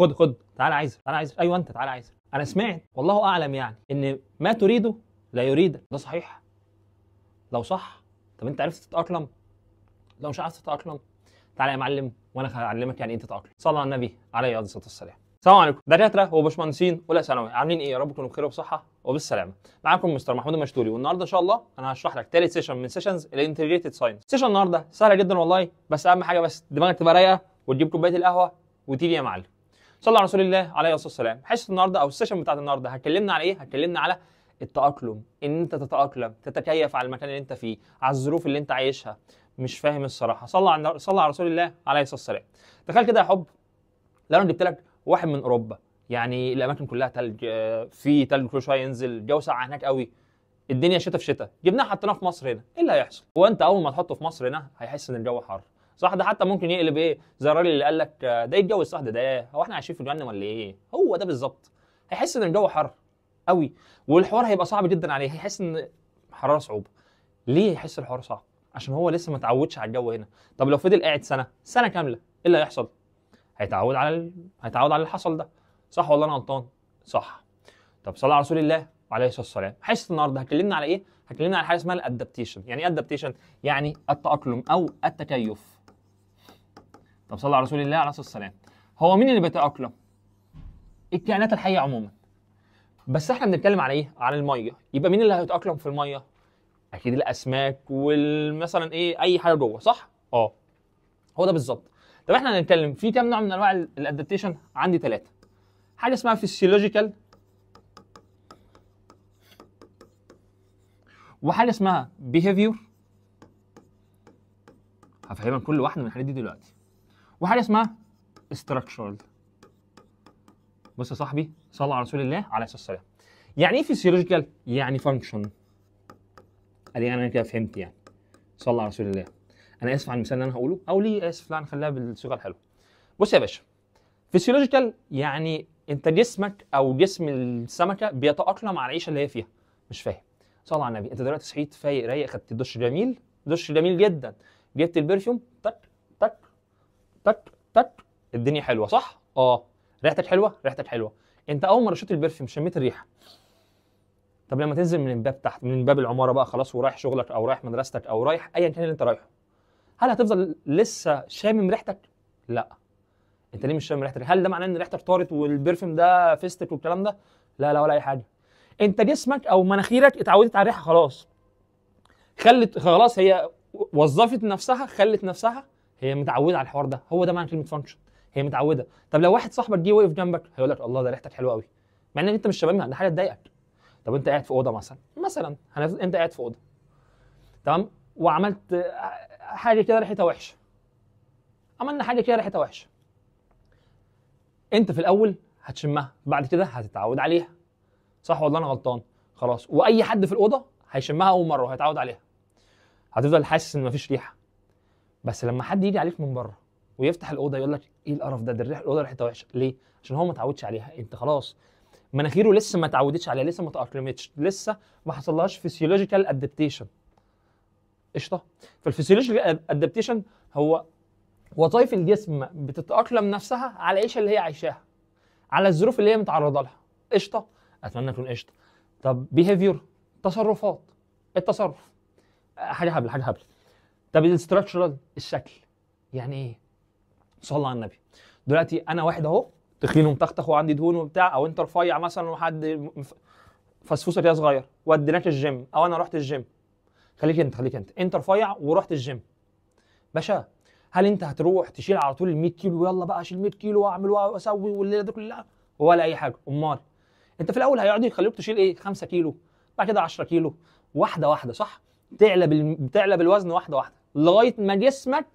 خد خد تعالى عايز تعالى عايز ايوه انت تعالى عايز انا سمعت والله اعلم يعني ان ما تريده لا يريد ده صحيح لو صح طب انت عرفت تتاقلم لو مش عارف تتاقلم تعالى يا معلم وانا هعلمك يعني ايه تتاقلم صلى على النبي عليه الصلاه والسلام السلام عليكم دكاتره وباشمهندسين اولى ثانوي عاملين ايه يا رب تكونوا بخير وبصحه وبالسلامه معاكم مستر محمود المشتوري والنهارده ان شاء الله انا هشرح لك ثالث سيشن من سيشنز الانتجريتد ساينس سيشن النهارده سهله جدا والله بس اهم حاجه بس دماغك تبقى رايقه وتجيب كوبايه القهوه وتيجي يا معلم صلى على رسول الله عليه الصلاه والسلام حصه النهارده او السيشن بتاعت النهارده هتكلمنا على ايه هتكلمنا على التاقلم ان انت تتاقلم تتكيف على المكان اللي انت فيه على الظروف اللي انت عايشها مش فاهم الصراحه صلى على صلى على رسول الله عليه الصلاه والسلام تخيل كده يا حب لو انا جبت لك واحد من اوروبا يعني الاماكن كلها تلج آه، في تلج كل شويه ينزل الجو ساقع هناك قوي الدنيا شتاء في شتاء جبناه حطيناه في مصر هنا ايه اللي هيحصل هو انت اول ما تحطه في مصر هنا هيحس ان الجو حر صح ده حتى ممكن يقلب ايه زي الراجل اللي قال لك ده يتجوز صاحبه ده هو احنا عايشين في جهنم ولا ايه هو ده بالظبط هيحس ان الجو حر قوي والحوار هيبقى صعب جدا عليه هيحس ان حراره صعوبه ليه يحس الحوار صعب عشان هو لسه ما اتعودش على الجو هنا طب لو فضل قاعد سنه سنه كامله ايه اللي هيحصل هيتعود على ال... هيتعود على اللي حصل ده صح ولا انا غلطان صح طب صلى على رسول الله عليه الصلاه والسلام حصه النهارده هتكلمنا على ايه هتكلمنا على حاجه اسمها الادابتيشن يعني ايه ادابتيشن يعني التاقلم او التكيف طب صلى على رسول الله عليه الصلاه والسلام هو مين اللي بيتاقلم الكائنات الحيه عموما بس احنا بنتكلم على ايه على الميه يبقى مين اللي هيتاقلم في الميه اكيد الاسماك والمثلا ايه اي حاجه جوه صح اه هو ده بالظبط طب احنا هنتكلم في كام نوع من انواع الادابتيشن عندي ثلاثه حاجه اسمها فيسيولوجيكال وحاجه اسمها بيهيفيور هفهمك كل واحده من الحاجات دي دلوقتي وحاجه اسمها structural بص يا صاحبي صلى على رسول الله عليه الصلاه والسلام يعني ايه فيسيولوجيكال يعني فانكشن ادي انا كده فهمت يعني صلى على رسول الله انا اسف على المثال اللي انا هقوله او ليه اسف لا نخليها بالصيغه الحلوه بص يا باشا فيسيولوجيكال يعني انت جسمك او جسم السمكه بيتاقلم على العيشه اللي هي فيها مش فاهم صلى على النبي انت دلوقتي صحيت فايق رايق خدت دش جميل دش جميل جدا جبت البرفيوم تك تك تك تك الدنيا حلوه صح؟ اه ريحتك حلوه؟ ريحتك حلوه انت اول ما رشيت البرفيوم شميت الريحه طب لما تنزل من الباب تحت من باب العماره بقى خلاص ورايح شغلك او رايح مدرستك او رايح ايا كان اللي انت رايحه هل هتفضل لسه شامم ريحتك؟ لا انت ليه مش شامم ريحتك؟ هل ده معناه ان ريحتك طارت والبرفيوم ده فيستك والكلام ده؟ لا لا ولا اي حاجه انت جسمك او مناخيرك اتعودت على الريحه خلاص خلت خلاص هي وظفت نفسها خلت نفسها هي متعوده على الحوار ده هو ده معنى كلمه فانكشن هي متعوده طب لو واحد صاحبك جه وقف جنبك هيقول لك الله ده ريحتك حلوه قوي مع ان انت مش شاممها ده حاجه تضايقك طب انت قاعد في اوضه مثلا مثلا انت قاعد في اوضه تمام وعملت حاجه كده ريحتها وحشه عملنا حاجه كده ريحتها وحشه انت في الاول هتشمها بعد كده هتتعود عليها صح والله انا غلطان خلاص واي حد في الاوضه هيشمها اول مره وهيتعود عليها هتفضل حاسس ان مفيش ريحه بس لما حد يجي عليك من بره ويفتح الاوضه يقول لك ايه القرف ده ده الريحه الاوضه ريحتها وحشه ليه عشان هو ما اتعودش عليها انت خلاص مناخيره لسه ما اتعودتش عليها لسه ما تاقلمتش لسه ما حصلهاش فيسيولوجيكال ادابتيشن قشطه فالفيسيولوجيكال ادابتيشن هو وظائف الجسم بتتاقلم نفسها على العيشه اللي هي عايشاها على الظروف اللي هي متعرضه لها قشطه اتمنى تكون قشطه طب بيهيفير تصرفات التصرف حاجه هبل حاجه هبل طب الاستراكشرال الشكل يعني ايه صلى على النبي دلوقتي انا واحد اهو تخين ومتختخ وعندي دهون وبتاع او انت رفيع مثلا وحد فسفوسك يا صغير وديناك الجيم او انا رحت الجيم خليك انت خليك انت انت رفيع ورحت الجيم باشا هل انت هتروح تشيل على طول ال 100 كيلو يلا بقى اشيل 100 كيلو واعمل واسوي والليله دي كلها ولا اي حاجه امال انت في الاول هيقعدوا يخليك تشيل ايه 5 كيلو بعد كده 10 كيلو واحده واحده صح تعلى بال... تعلى بالوزن واحده واحده لغايه ما جسمك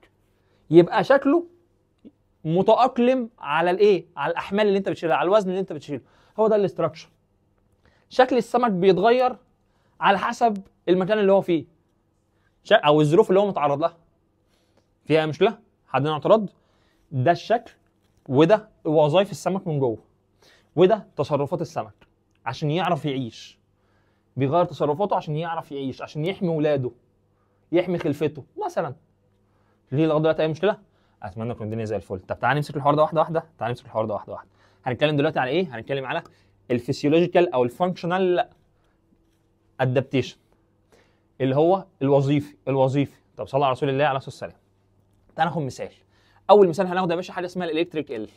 يبقى شكله متاقلم على الايه على الاحمال اللي انت بتشيلها على الوزن اللي انت بتشيله هو ده الاستراكشر شكل السمك بيتغير على حسب المكان اللي هو فيه او الظروف اللي هو متعرض لها فيها مشكله حد اعتراض ده الشكل وده وظائف السمك من جوه وده تصرفات السمك عشان يعرف يعيش بيغير تصرفاته عشان يعرف يعيش عشان يحمي ولاده يحمي خلفته مثلا ليه لغايه دلوقتي اي مشكله اتمنى تكون الدنيا زي الفل طب تعالى نمسك الحوار ده واحده واحده تعالى نمسك الحوار ده واحده واحده هنتكلم دلوقتي على ايه هنتكلم على الفسيولوجيكال او الفانكشنال ادابتيشن اللي هو الوظيفي الوظيفي طب صلى على رسول الله عليه الصلاه والسلام تعالى ناخد مثال اول مثال هناخده يا باشا حاجه اسمها الالكتريك ال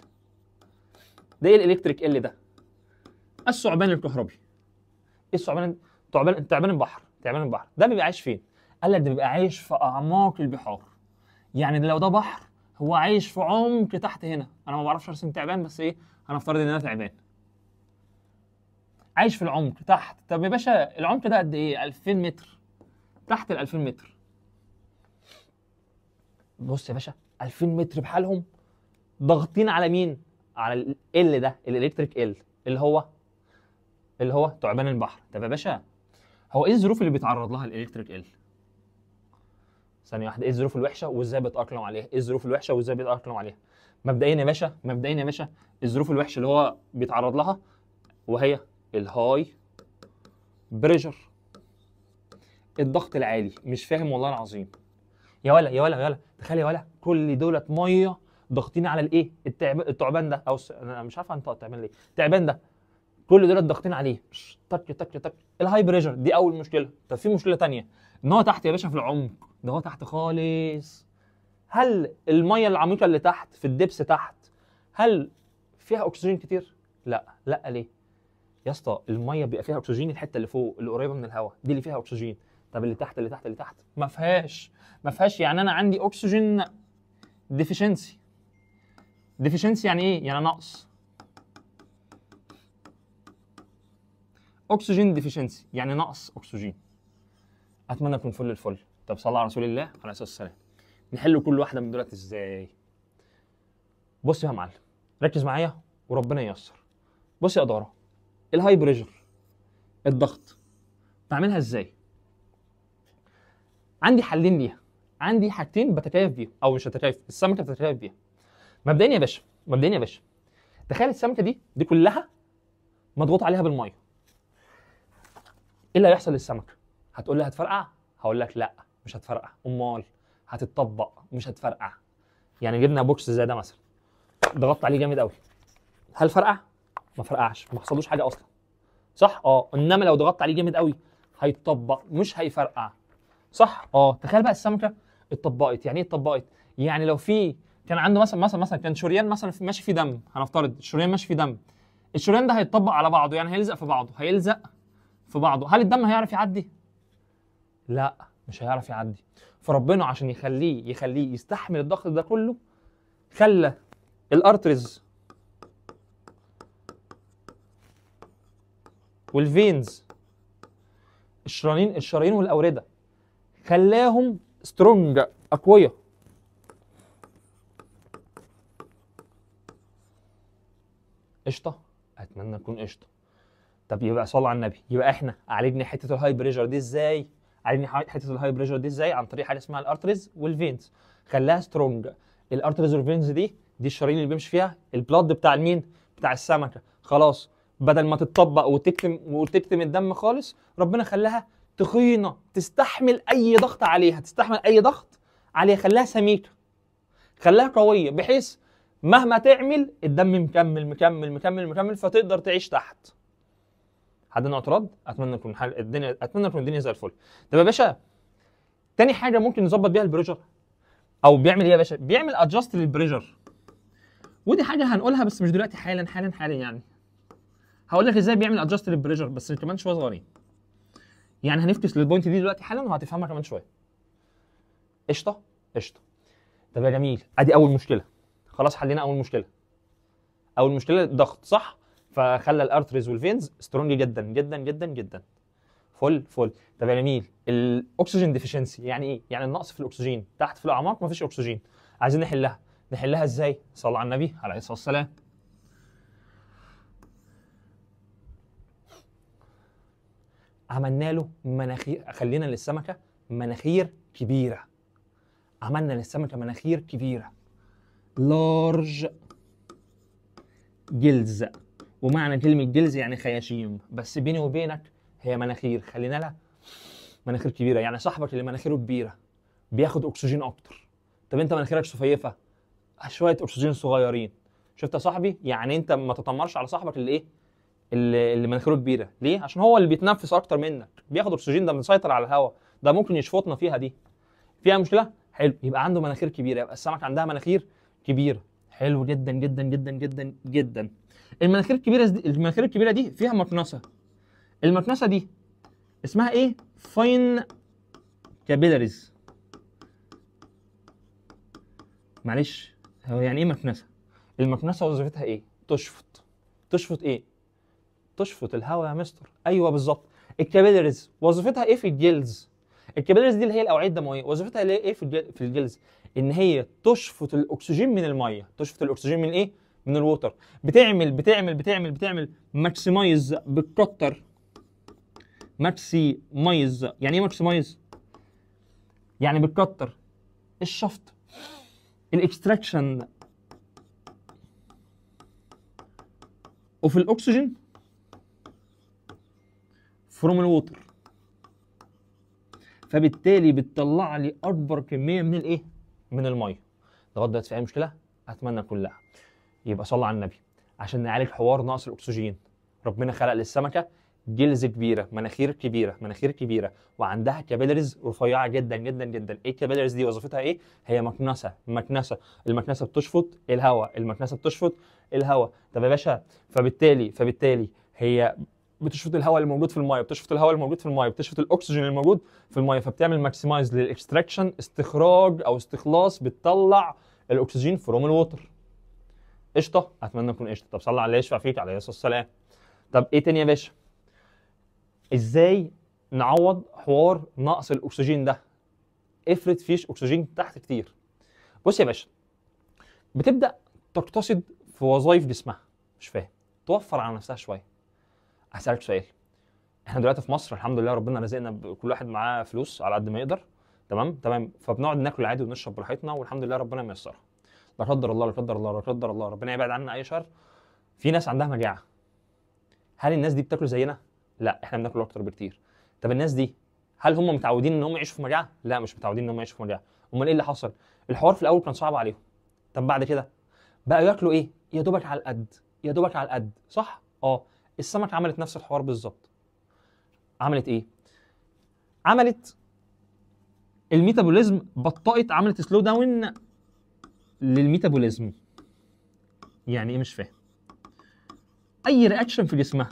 ده ايه الالكتريك ال ده الثعبان الكهربي ايه الثعبان تعبان تعبان البحر تعبان البحر ده بيبقى عايش فين قال لك ده بيبقى عايش في اعماق البحار يعني لو ده بحر هو عايش في عمق تحت هنا انا ما بعرفش ارسم تعبان بس ايه هنفترض ان انا تعبان عايش في العمق تحت طب يا باشا العمق ده قد ايه 2000 متر تحت ال 2000 متر بص يا باشا 2000 متر بحالهم ضاغطين على مين على ال ال ده الالكتريك ال اللي هو اللي هو تعبان البحر طب يا باشا هو ايه الظروف اللي بيتعرض لها الالكتريك ال ثانيه واحده ايه الظروف الوحشه وازاي بتاقلم عليها ايه الظروف الوحشه وازاي بتاقلم عليها مبدئيا يا باشا مبدئيا يا باشا الظروف الوحشه اللي هو بيتعرض لها وهي الهاي بريشر الضغط العالي مش فاهم والله العظيم يا ولا يا ولا يا ولا تخيل يا ولا كل دولت ميه ضاغطين على الايه التعب... التعبان ده او انا مش عارف انطق التعبان ليه التعبان ده كل دول ضاغطين عليه تك تك تك الهاي بريشر دي اول مشكله طب في مشكله ثانيه ان هو تحت يا باشا في العمق ده هو تحت خالص هل الميه العميقه اللي تحت في الدبس تحت هل فيها اكسجين كتير لا لا ليه يا اسطى الميه بيبقى فيها اكسجين الحته اللي فوق اللي قريبه من الهواء دي اللي فيها اكسجين طب اللي تحت اللي تحت اللي تحت ما فيهاش ما فيهاش يعني انا عندي اكسجين ديفيشنسي ديفيشنسي يعني ايه يعني نقص اكسجين ديفيشنسي يعني نقص اكسجين اتمنى اكون فل الفل طب صلى على رسول الله على اساس السلام نحل كل واحده من دولت ازاي بص يا معلم ركز معايا وربنا ييسر بص يا اداره الهاي بريشر الضغط بعملها ازاي عندي حلين ليها عندي حاجتين بتكيف بيهم او مش بتكيف السمكه بتتكيف بيها مبدئيا يا باشا مبدئيا يا باشا تخيل السمكه دي دي كلها مضغوط عليها بالميه ايه اللي هيحصل للسمكه هتقول لي هتفرقع هقول لك لا مش هتفرقع امال هتتطبق مش هتفرقع يعني جبنا بوكس زي ده مثلا ضغطت عليه جامد قوي هل فرقع ما فرقعش ما حصلوش حاجه اصلا صح اه انما لو ضغطت عليه جامد قوي هيتطبق مش هيفرقع صح اه تخيل بقى السمكه اتطبقت يعني ايه اتطبقت يعني لو في كان عنده مثلا مثلا مثلا كان شريان مثلا ماشي فيه دم هنفترض الشريان ماشي فيه دم الشريان ده هيتطبق على بعضه يعني هيلزق في بعضه هيلزق في بعضه هل الدم هيعرف يعدي لا مش هيعرف يعدي فربنا عشان يخليه يخليه يستحمل الضغط ده كله خلى الارتريز والفينز الشرايين الشرايين والاورده خلاهم سترونج اقوياء قشطه اتمنى تكون قشطه طب يبقى صلى على النبي يبقى احنا عالجنا حته الهاي بريشر دي ازاي علمني حته الهاي بريشر دي ازاي عن طريق حاجه اسمها الارتريز والفينز خلاها سترونج الارتريز والفينز دي دي الشرايين اللي بيمشي فيها البلاد بتاع مين بتاع السمكه خلاص بدل ما تتطبق وتكتم وتكتم الدم خالص ربنا خلاها تخينه تستحمل اي ضغط عليها تستحمل اي ضغط عليها خلاها سميكه خلاها قويه بحيث مهما تعمل الدم مكمل مكمل مكمل مكمل فتقدر تعيش تحت عنده اعتراض اتمنى تكون حل... الدنيا اتمنى تكون الدنيا زي الفل طب يا باشا تاني حاجه ممكن نظبط بيها البريشر او بيعمل ايه يا باشا بيعمل ادجاست للبريشر ودي حاجه هنقولها بس مش دلوقتي حالا حالا حالا يعني هقول لك ازاي بيعمل ادجاست للبريشر بس كمان شويه صغيرين يعني هنفكس للبوينت دي دلوقتي حالا وهتفهمها كمان شويه قشطه قشطه طب يا جميل ادي اول مشكله خلاص حلينا اول مشكله اول مشكله الضغط صح فخلى الارتريز والفينز سترونج جدا جدا جدا جدا فل فل طب يا جميل الاكسجين ديفيشنسي يعني ايه يعني النقص في الاكسجين تحت في الاعماق مفيش اكسجين عايزين نحلها نحلها ازاي صلى على النبي عليه الصلاه والسلام عملنا له مناخير خلينا للسمكه مناخير كبيره عملنا للسمكه مناخير كبيره لارج جلز ومعنى كلمة جلز يعني خياشيم بس بيني وبينك هي مناخير خلينا لها مناخير كبيرة يعني صاحبك اللي مناخيره كبيرة بياخد أكسجين أكتر طب أنت مناخيرك صفيفة شوية أكسجين صغيرين شفت يا صاحبي يعني أنت ما تتمرش على صاحبك اللي إيه اللي, اللي مناخيره كبيرة ليه عشان هو اللي بيتنفس أكتر منك بياخد أكسجين ده مسيطر على الهواء ده ممكن يشفطنا فيها دي فيها مشكلة حلو يبقى عنده مناخير كبيرة يبقى السمك عندها مناخير كبيرة حلو جدا جدا جدا جدا جدا المناخير الكبيره دي المناخير الكبيره دي فيها مكنسه المكنسه دي اسمها ايه فاين كابيلاريز معلش هو يعني ايه مكنسه المكنسه وظيفتها ايه تشفط تشفط ايه تشفط الهواء يا مستر ايوه بالظبط الكابيلاريز وظيفتها ايه في الجلز الكابيلاريز دي اللي هي الاوعيه الدمويه وظيفتها ايه في الجلز ان هي تشفط الاكسجين من الميه تشفط الاكسجين من ايه من الووتر بتعمل بتعمل بتعمل بتعمل ماكسمايز بتكتر ماكسمايز يعني ايه ماكسمايز؟ يعني بتكتر الشفط الاكستراكشن اوف الاكسجين فروم الووتر فبالتالي بتطلع لي اكبر كميه من الايه؟ من الميه لغايه دلوقتي في اي مشكله؟ اتمنى كلها يبقى صلى على النبي عشان نعالج حوار نقص الاكسجين ربنا خلق للسمكه جلز كبيره مناخير كبيره مناخير كبيره وعندها كابيلاريز رفيعه جدا جدا جدا ايه الكابيلاريز دي وظيفتها ايه هي مكنسه مكنسه المكنسه بتشفط الهواء المكنسه بتشفط الهواء طب يا باشا فبالتالي فبالتالي هي بتشفط الهواء الموجود في المايه بتشفط الهواء الموجود في المايه بتشفط الاكسجين الموجود في المايه فبتعمل ماكسمايز للاكستراكشن استخراج او استخلاص بتطلع الاكسجين فروم الوتر قشطه اتمنى اكون قشطه طب صلى على الله يشفع فيك عليه الصلاه والسلام طب ايه تاني يا باشا ازاي نعوض حوار نقص الاكسجين ده افرض فيش اكسجين تحت كتير بص يا باشا بتبدا تقتصد في وظائف جسمها مش فاهم توفر على نفسها شويه هسالك سؤال احنا دلوقتي في مصر الحمد لله ربنا رزقنا كل واحد معاه فلوس على قد ما يقدر تمام تمام فبنقعد ناكل عادي ونشرب براحتنا والحمد لله ربنا ميسرها لا قدر الله لا قدر الله لا قدر الله ربنا يبعد عنا اي شر في ناس عندها مجاعه هل الناس دي بتاكل زينا لا احنا بناكل اكتر بكتير طب الناس دي هل هم متعودين ان هم يعيشوا في مجاعه لا مش متعودين ان هم يعيشوا في مجاعه امال ايه اللي حصل الحوار في الاول كان صعب عليهم طب بعد كده بقى ياكلوا ايه يا دوبك على القد يا دوبك على القد صح اه السمك عملت نفس الحوار بالظبط عملت ايه عملت الميتابوليزم بطأت عملت سلو داون للميتابوليزم يعني ايه مش فاهم اي رياكشن في جسمها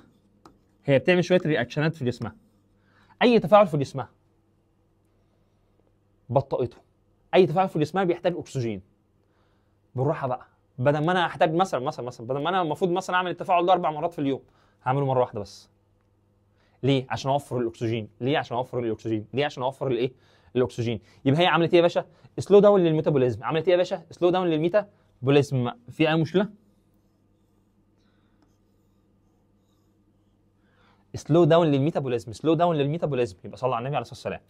هي بتعمل شويه رياكشنات في جسمها اي تفاعل في جسمها بطئته اي تفاعل في جسمها بيحتاج اكسجين بالراحه بقى بدل ما انا احتاج مثلا مثلا مثلا بدل ما انا المفروض مثلا اعمل التفاعل ده اربع مرات في اليوم هعمله مره واحده بس ليه عشان اوفر الاكسجين ليه عشان اوفر الاكسجين ليه عشان اوفر الايه للاكسجين يبقى هي عملت ايه يا باشا سلو داون للميتابوليزم عملت ايه يا باشا سلو داون للميتابوليزم في اي مشكله سلو داون للميتابوليزم سلو داون للميتابوليزم يبقى صلى على النبي عليه الصلاه والسلام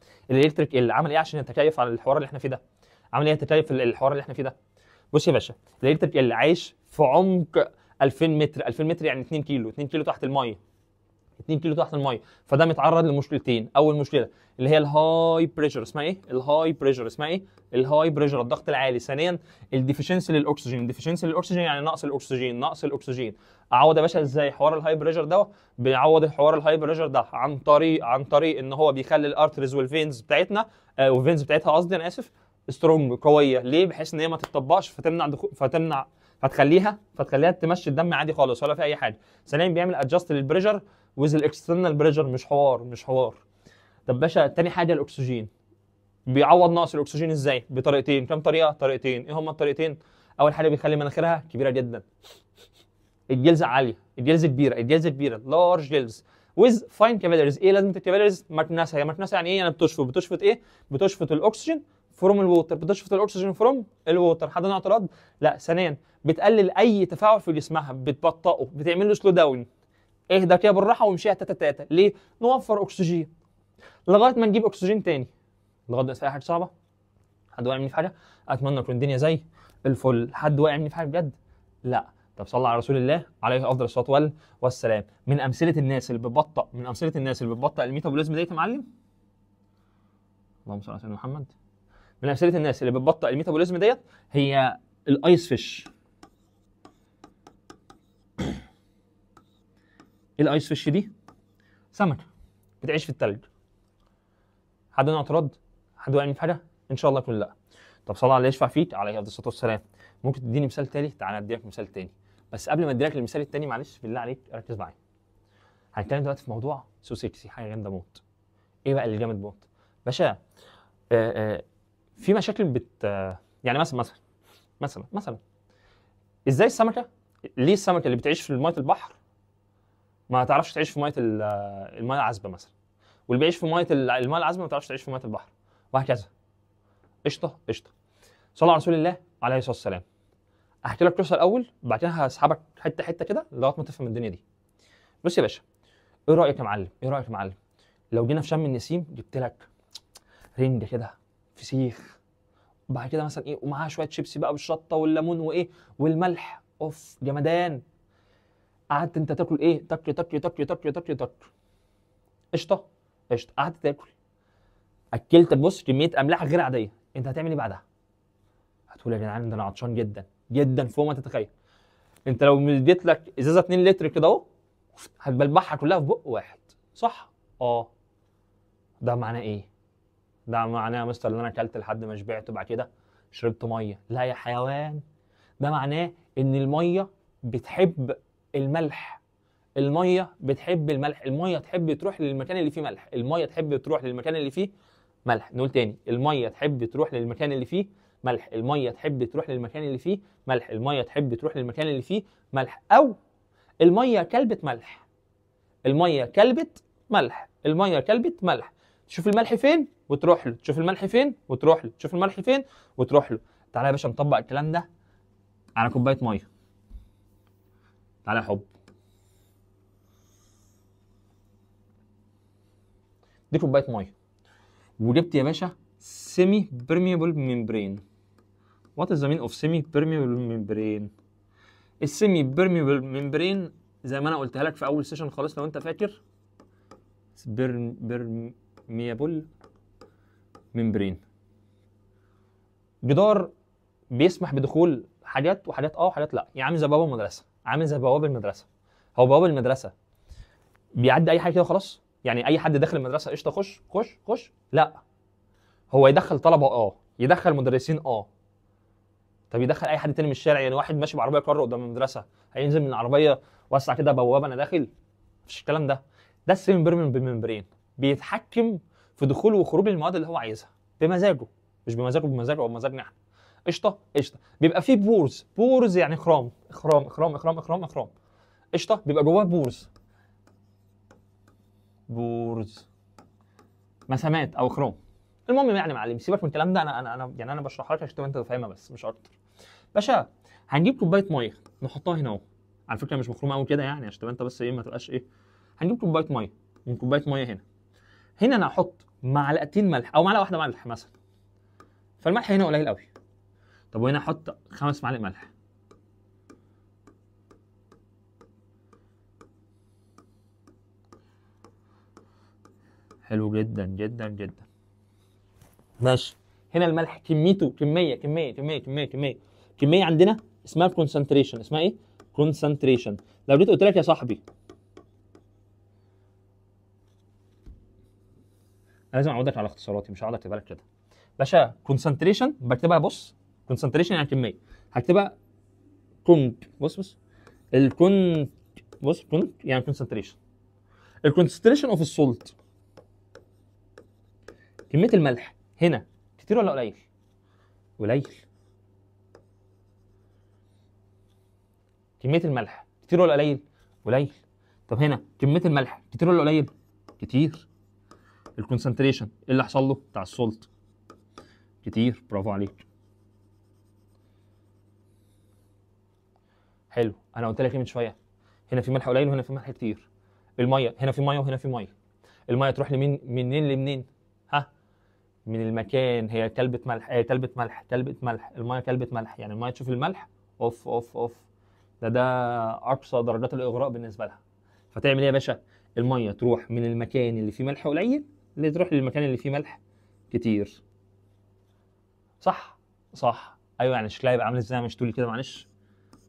الالكتريك اللي عمل ايه عشان يتكيف على الحوار اللي احنا فيه ده عمل ايه يتكيف الحوار اللي احنا فيه ده بص يا باشا الالكتريك اللي عايش في عمق 2000 متر 2000 متر يعني 2 كيلو 2 كيلو تحت الميه 2 كيلو تحت الميه فده متعرض لمشكلتين اول مشكله اللي هي الهاي بريشر اسمها ايه الهاي بريشر اسمها ايه الهاي بريشر الضغط العالي ثانيا الديفيشنسي للاكسجين الديفيشنسي للاكسجين يعني نقص الاكسجين نقص الاكسجين اعوض يا باشا ازاي حوار الهاي بريشر ده بيعوض حوار الهاي بريشر ده عن طريق عن طريق ان هو بيخلي الارترز والفينز بتاعتنا آه والفينز بتاعتها قصدي انا اسف سترونج قويه ليه بحيث ان هي ما تتطبقش فتمنع دخول فتمنع فتخليها فتخليها تمشي الدم عادي خالص ولا في اي حاجه ثانيا بيعمل ادجاست للبريشر ويز الاكسترنال بريشر مش حوار مش حوار طب باشا تاني حاجه الاكسجين بيعوض نقص الاكسجين ازاي بطريقتين كم طريقه طريقتين ايه هما الطريقتين اول حاجه بيخلي مناخيرها كبيره جدا الجلز عاليه الجلز كبيره الجلز كبيره لارج جلز ويز فاين كافيلريز ايه لازمه الكافيلريز مكنسه هي مكنسه يعني ايه يعني بتشفط بتشفط ايه بتشفط الاكسجين فروم الووتر بتشفط الاكسجين فروم الووتر حد اعتراض لا ثانيا بتقلل اي تفاعل في جسمها بتبطئه بتعمل له سلو داون اهدى كده بالراحه وامشيها تاتا تاتا ليه؟ نوفر اكسجين لغايه ما نجيب اكسجين تاني لغايه ما اي حاجه صعبه حد واقع مني في حاجه اتمنى تكون الدنيا زي الفل حد واقع مني في حاجه بجد لا طب صلى على رسول الله عليه افضل الصلاه والسلام من امثله الناس اللي بتبطأ من امثله الناس اللي بتبطأ الميتابوليزم ديت يا معلم اللهم صل على سيدنا محمد من امثله الناس اللي بتبطأ الميتابوليزم ديت هي الايس فيش إيه الايس فيش دي سمكه بتعيش في الثلج حد عنده اعتراض حد وقع من حاجه ان شاء الله يكون لا طب صلى الله يشفع فيك عليه افضل الصلاه والسلام ممكن تديني مثال تاني تعالى اديلك مثال تاني بس قبل ما اديلك المثال التاني معلش بالله عليك ركز معايا هنتكلم دلوقتي في موضوع سو حاجه جامده موت ايه بقى اللي جامد موت باشا آآ آه، آآ آه، في مشاكل بت يعني مثلا مثلا مثلا مثلا ازاي السمكه ليه السمكه اللي بتعيش في ميه البحر ما تعرفش تعيش في ميه الميه العذبه مثلا واللي بيعيش في ميه الميه العذبه ما تعرفش تعيش في ميه البحر وهكذا قشطه قشطه صلى على رسول الله عليه الصلاه والسلام احكي لك قصه الاول بعد كده هسحبك حته حته كده لغايه ما تفهم الدنيا دي بص يا باشا ايه رايك يا معلم ايه رايك يا معلم لو جينا في شم النسيم جبت لك رنج كده فسيخ بعد كده مثلا ايه ومعاها شويه شيبسي بقى بالشطه والليمون وايه والملح اوف جمدان قعدت انت تاكل ايه تك تك تك تك تك تك قشطه قشطه قعدت تاكل اكلت بص كميه املاح غير عاديه انت هتعمل ايه بعدها هتقول يا جدعان ده انا عطشان جدا جدا فوق ما تتخيل انت لو مديت لك ازازه 2 لتر كده اهو هتبلبحها كلها في بق واحد صح اه ده معناه ايه ده معناه يا مستر ان انا اكلت لحد ما شبعت وبعد كده شربت ميه لا يا حيوان ده معناه ان الميه بتحب الملح الميه بتحب الملح الميه تحب تروح للمكان اللي فيه ملح الميه تحب تروح للمكان اللي فيه ملح نقول تاني الميه تحب تروح للمكان اللي فيه ملح الميه تحب تروح للمكان اللي فيه ملح الميه تحب تروح للمكان اللي فيه ملح او الميه كلبت ملح الميه كلبت ملح الميه كلبت ملح تشوف الملح فين وتروح له تشوف الملح فين وتروح له تشوف الملح فين وتروح له تعالى يا باشا نطبق الكلام ده على كوبايه ميه تعالى حب دي كوبايه ميه وجبت يا باشا سيمي بيرميبل ميمبرين وات از ذا مين اوف سيمي بيرميبل ميمبرين السيمي بيرميبل ميمبرين زي ما انا قلتها لك في اول سيشن خالص لو انت فاكر بيرميبل ميمبرين جدار بيسمح بدخول حاجات وحاجات اه وحاجات لا يعني زي بابا مدرسه عامل زي بواب المدرسه هو بواب المدرسه بيعدي اي حاجه كده خلاص يعني اي حد داخل المدرسه قشطه خش خش خش لا هو يدخل طلبه اه يدخل مدرسين اه طب يدخل اي حد تاني من الشارع يعني واحد ماشي بعربيه كارو قدام المدرسه هينزل من العربيه واسع كده بوابه انا داخل مفيش الكلام ده ده السيمن بيرمن بالممبرين بيتحكم في دخول وخروج المواد اللي هو عايزها بمزاجه مش بمزاجه بمزاجه او بمزاجنا احنا قشطه قشطه بيبقى فيه بورز بورز يعني خرام خرام خرام خرام خرام خرام قشطه بيبقى جواه بورز بورز مسامات او خرام المهم يعني معلم سيبك من الكلام ده انا انا انا يعني انا بشرحها لك عشان انت فاهمها بس مش اكتر باشا هنجيب كوبايه ميه نحطها هنا اهو على فكره مش مخرومه قوي كده يعني عشان انت بس ايه ما تبقاش ايه هنجيب كوبايه ميه من كوبايه ميه هنا هنا انا هحط معلقتين ملح او معلقه واحده ملح مثلا فالملح هنا قليل قوي طب وهنا احط خمس معالق ملح حلو جدا جدا جدا ماشي هنا الملح كميته كميه كميه كميه كميه كميه كميه عندنا اسمها الكونسنتريشن اسمها ايه كونسنتريشن لو جيت قلت لك يا صاحبي انا لازم اعودك على اختصاراتي مش هقعد اكتبها لك كده باشا كونسنتريشن بكتبها بص كونسنتريشن يعني كميه هكتبها كونج بص بص الكون بص كونج يعني كونسنتريشن الكونسنتريشن اوف السولت كميه الملح هنا كتير ولا قليل؟ قليل كميه الملح كتير ولا قليل؟ قليل طب هنا كميه الملح كتير ولا قليل؟ كتير الكونسنتريشن ايه اللي حصل له بتاع السولت كتير برافو عليك حلو انا قلت لك ايه من شويه هنا في ملح قليل وهنا في ملح كتير الميه هنا في ميه وهنا في ميه الميه تروح لمين منين لمنين ها من المكان هي كلبة ملح هي آه، كلبة ملح كلبة ملح الميه كلبة ملح يعني الميه تشوف الملح اوف اوف اوف ده ده اقصى درجات الاغراء بالنسبه لها فتعمل ايه يا باشا الميه تروح من المكان اللي فيه ملح قليل اللي تروح للمكان اللي فيه ملح كتير صح صح ايوه يعني شكلها يبقى عامل ازاي مش تقولي كده معلش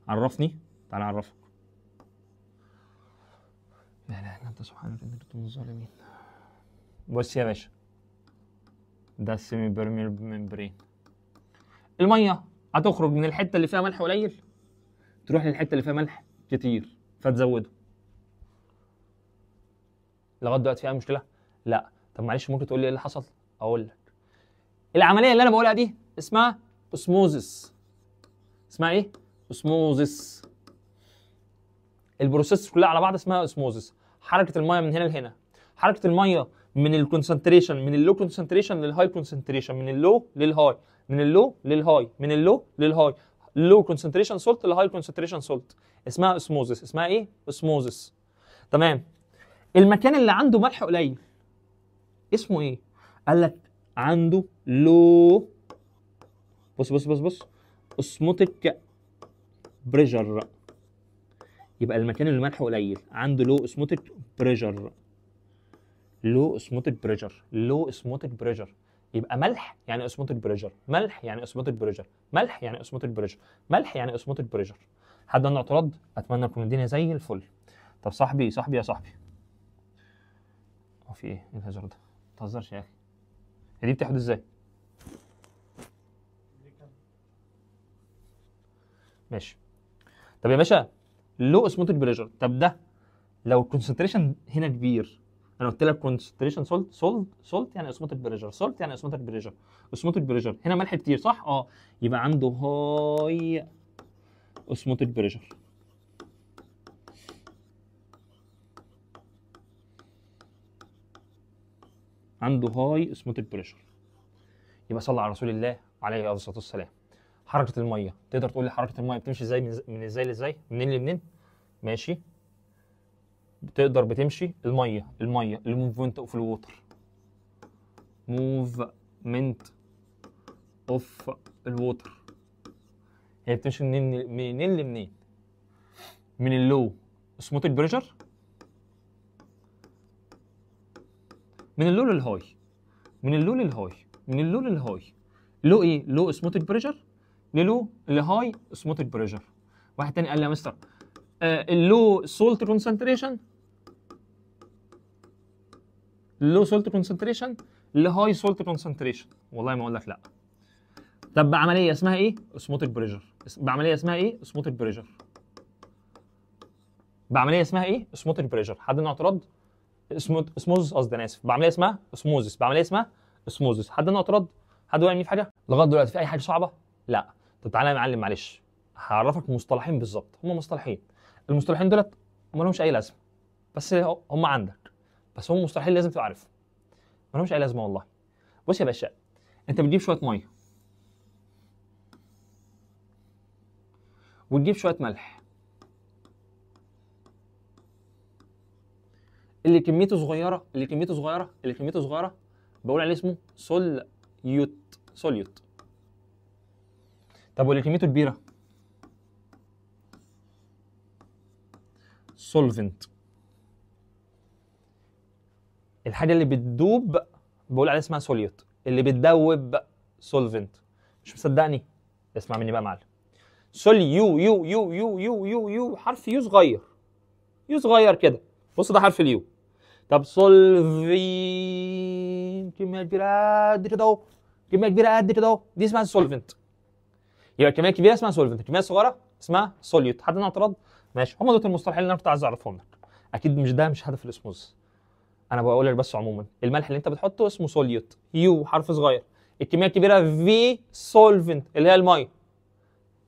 عرفني تعالى اعرفك لا لا لا انت سبحانك انت كنت من الظالمين بص يا باشا ده السيمي بيرمير ممبرين الميه هتخرج من الحته اللي فيها ملح قليل تروح للحته اللي فيها ملح كتير فتزوده لغايه دلوقتي فيها مشكله لا طب معلش ممكن تقول لي ايه اللي حصل اقول لك العمليه اللي انا بقولها دي اسمها اسموزس اسمها ايه اسموزس البروسيس كلها على بعض اسمها اسموزس حركه الميه من هنا لهنا حركه الميه من الكونسنتريشن من اللو كونسنتريشن للهاي كونسنتريشن من اللو للهاي من اللو للهاي من اللو للهاي لو كونسنتريشن سولت لهاي كونسنتريشن سولت اسمها اسموزس اسمها ايه اسموزس تمام المكان اللي عنده ملح قليل اسمه ايه قال لك عنده لو بص بص بص بص اسموتك بريجر يبقى المكان اللي ملحه قليل عنده لو اسموتك بريجر لو اسموتك بريجر لو اسموتك بريجر يبقى ملح يعني اسموتك بريجر ملح يعني اسموتك بريجر ملح يعني اسموتك بريجر ملح يعني اسموتك بريجر حد عنده اعتراض اتمنى تكون الدنيا زي الفل طب صاحبي صاحبي يا صاحبي هو في ايه, إيه الهزار ده ما تهزرش يا اخي دي بتحدث ازاي ماشي طب يا باشا لو اسمنتك بريشر طب ده لو الكونسنتريشن هنا كبير انا قلت لك كونسنتريشن سولت سولت سولت يعني اسموتك بريشر سولت يعني اسموتك بريشر اسموتك بريشر هنا ملح كتير صح اه يبقى عنده هاي اسموتك بريشر عنده هاي اسموتك بريشر يبقى صلى على رسول الله عليه الصلاه والسلام حركه الميه تقدر تقول لي حركه الميه بتمشي ازاي من ازاي لازاي منين لمنين ماشي بتقدر بتمشي الميه الميه الموفمنت اوف الووتر موفمنت اوف الووتر هي بتمشي منين منين لمنين من اللو اسموتيك بريشر من اللو للهاي من اللو للهاي من اللو للهاي لو ايه لو اسموتيك بريشر للو لهاي اسموتك بريشر واحد تاني قال لي يا مستر آه، اللو سولت كونسنتريشن اللو سولت كونسنتريشن لهاي سولت كونسنتريشن والله ما اقول لك لا طب بعمليه اسمها ايه اسموتك بريشر بعمليه اسمها ايه اسموتك بريشر بعمليه اسمها ايه اسموتك بريشر حد عنده اعتراض اسموز قصدي انا اسف بعمليه اسمها اسموزس بعمليه اسمها اسموزس حد عنده اعتراض حد وقع مني في حاجه لغايه دلوقتي في اي حاجه صعبه لا طب تعالى يا معلم معلش هعرفك مصطلحين بالظبط هم مصطلحين المصطلحين دولت ما لهمش اي لازمه بس هم عندك بس هم مصطلحين لازم تبقى عارفهم ما لهمش اي لازمه والله بص يا باشا انت بتجيب شويه ميه وتجيب شويه ملح اللي كميته صغيره اللي كميته صغيره اللي كميته صغيره بقول عليه اسمه سوليوت سوليوت طب واللي كميته كبيره سولفنت الحاجه اللي بتدوب بقول عليها اسمها سوليوت اللي بتدوب سولفنت مش مصدقني اسمع مني بقى معلم سول يو يو يو يو يو يو يو حرف يو صغير يو صغير كده بص ده حرف اليو طب سولفين كميه كبيره قد كده اهو كميه كبيره قد كده اهو دي اسمها سولفنت يبقى الكميه الكبيره اسمها سولفنت الكميه الصغيره اسمها سوليوت حد هنا اعتراض ماشي هم دول المصطلحين اللي انا كنت عايز اعرفهم لك اكيد مش ده مش هدف الاسموز انا بقول لك بس عموما الملح اللي انت بتحطه اسمه سوليوت يو حرف صغير الكميه الكبيره في سولفنت اللي هي الميه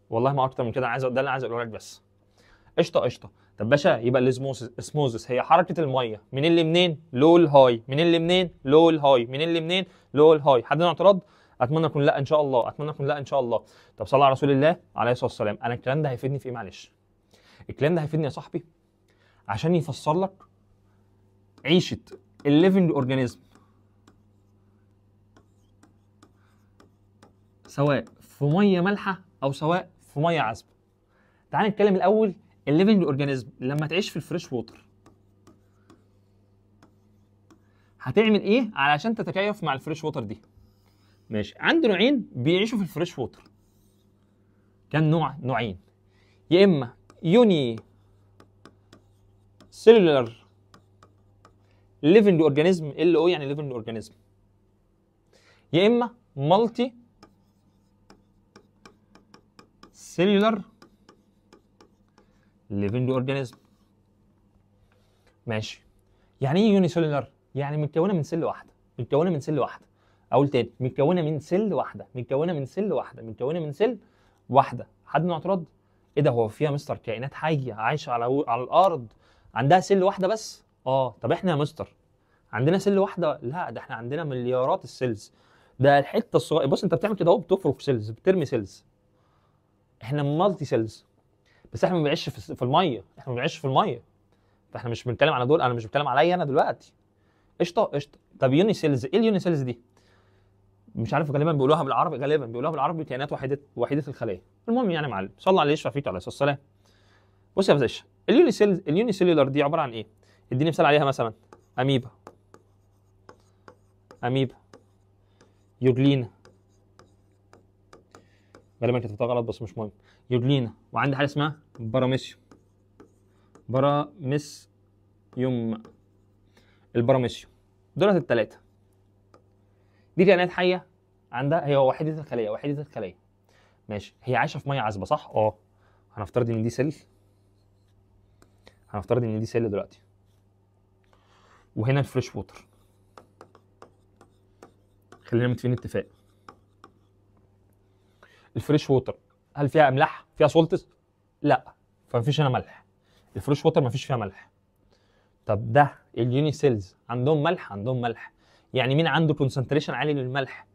والله ما اكتر من كده عايز ده اللي انا عايز اقوله لك بس قشطه قشطه طب باشا يبقى الاسموزس هي حركه الميه من اللي منين لو الهاي من اللي منين لو الهاي من اللي منين لو الهاي حد عنده اعتراض اتمنى اكون لا ان شاء الله اتمنى اكون لا ان شاء الله طب صلى على رسول الله عليه الصلاه والسلام انا الكلام ده هيفيدني في ايه معلش الكلام ده هيفيدني يا صاحبي عشان يفسر لك عيشه الليفنج اورجانيزم سواء في ميه مالحه او سواء في ميه عذبه تعال نتكلم الاول الليفنج اورجانيزم لما تعيش في الفريش ووتر هتعمل ايه علشان تتكيف مع الفريش ووتر دي ماشي عندي نوعين بيعيشوا في الفريش ووتر كان نوع نوعين يا اما يوني سيلولر ليفنج اورجانيزم ال او يعني ليفنج اورجانيزم يا اما مالتي سيلولر ليفنج اورجانيزم ماشي يعني ايه يوني سيلولر يعني متكونه من سله واحده متكونه من سله واحده اقول تاني متكونه من سل واحده متكونه من سل واحده متكونه من سل واحده حد ما ايه ده هو فيها مستر كائنات حيه عايشه على على الارض عندها سل واحده بس اه طب احنا يا مستر عندنا سل واحده لا ده احنا عندنا مليارات السيلز ده الحته الصغيره بص انت بتعمل كده اهو بتفرك سيلز بترمي سيلز احنا مالتي سيلز بس احنا ما بنعيش في الميه احنا ما بنعيش في الميه فاحنا مش بنتكلم على دول انا مش بتكلم عليا انا دلوقتي قشطه قشطه طب يوني سيلز ايه اليوني سيلز دي مش عارف غالبا بيقولوها بالعربي غالبا بيقولوها بالعربي كيانات وحيده وحيده الخليه المهم يعني يا معلم صلى الله عليه يشفع فيك عليه الصلاه والسلام بص يا باشا اليوني اليونيسيلولار دي عباره عن ايه اديني مثال عليها مثلا اميبا اميبا يوجلينا غالبا كتبتها غلط بس مش مهم يوجلينا وعندي حاجه اسمها باراميسيوم باراميسيوم الباراميسيوم دولت الثلاثه دي كائنات حيه عندها هي وحيده الخليه وحيده الخليه ماشي هي عايشه في ميه عذبه صح اه هنفترض ان دي سيل هنفترض ان دي سيل دلوقتي وهنا الفريش ووتر خلينا متفقين اتفاق الفريش ووتر هل فيها املاح فيها سولتس لا فمفيش هنا ملح الفريش ووتر مفيش فيها ملح طب ده اليوني سيلز عندهم ملح عندهم ملح يعني مين عنده كونسنتريشن عالي للملح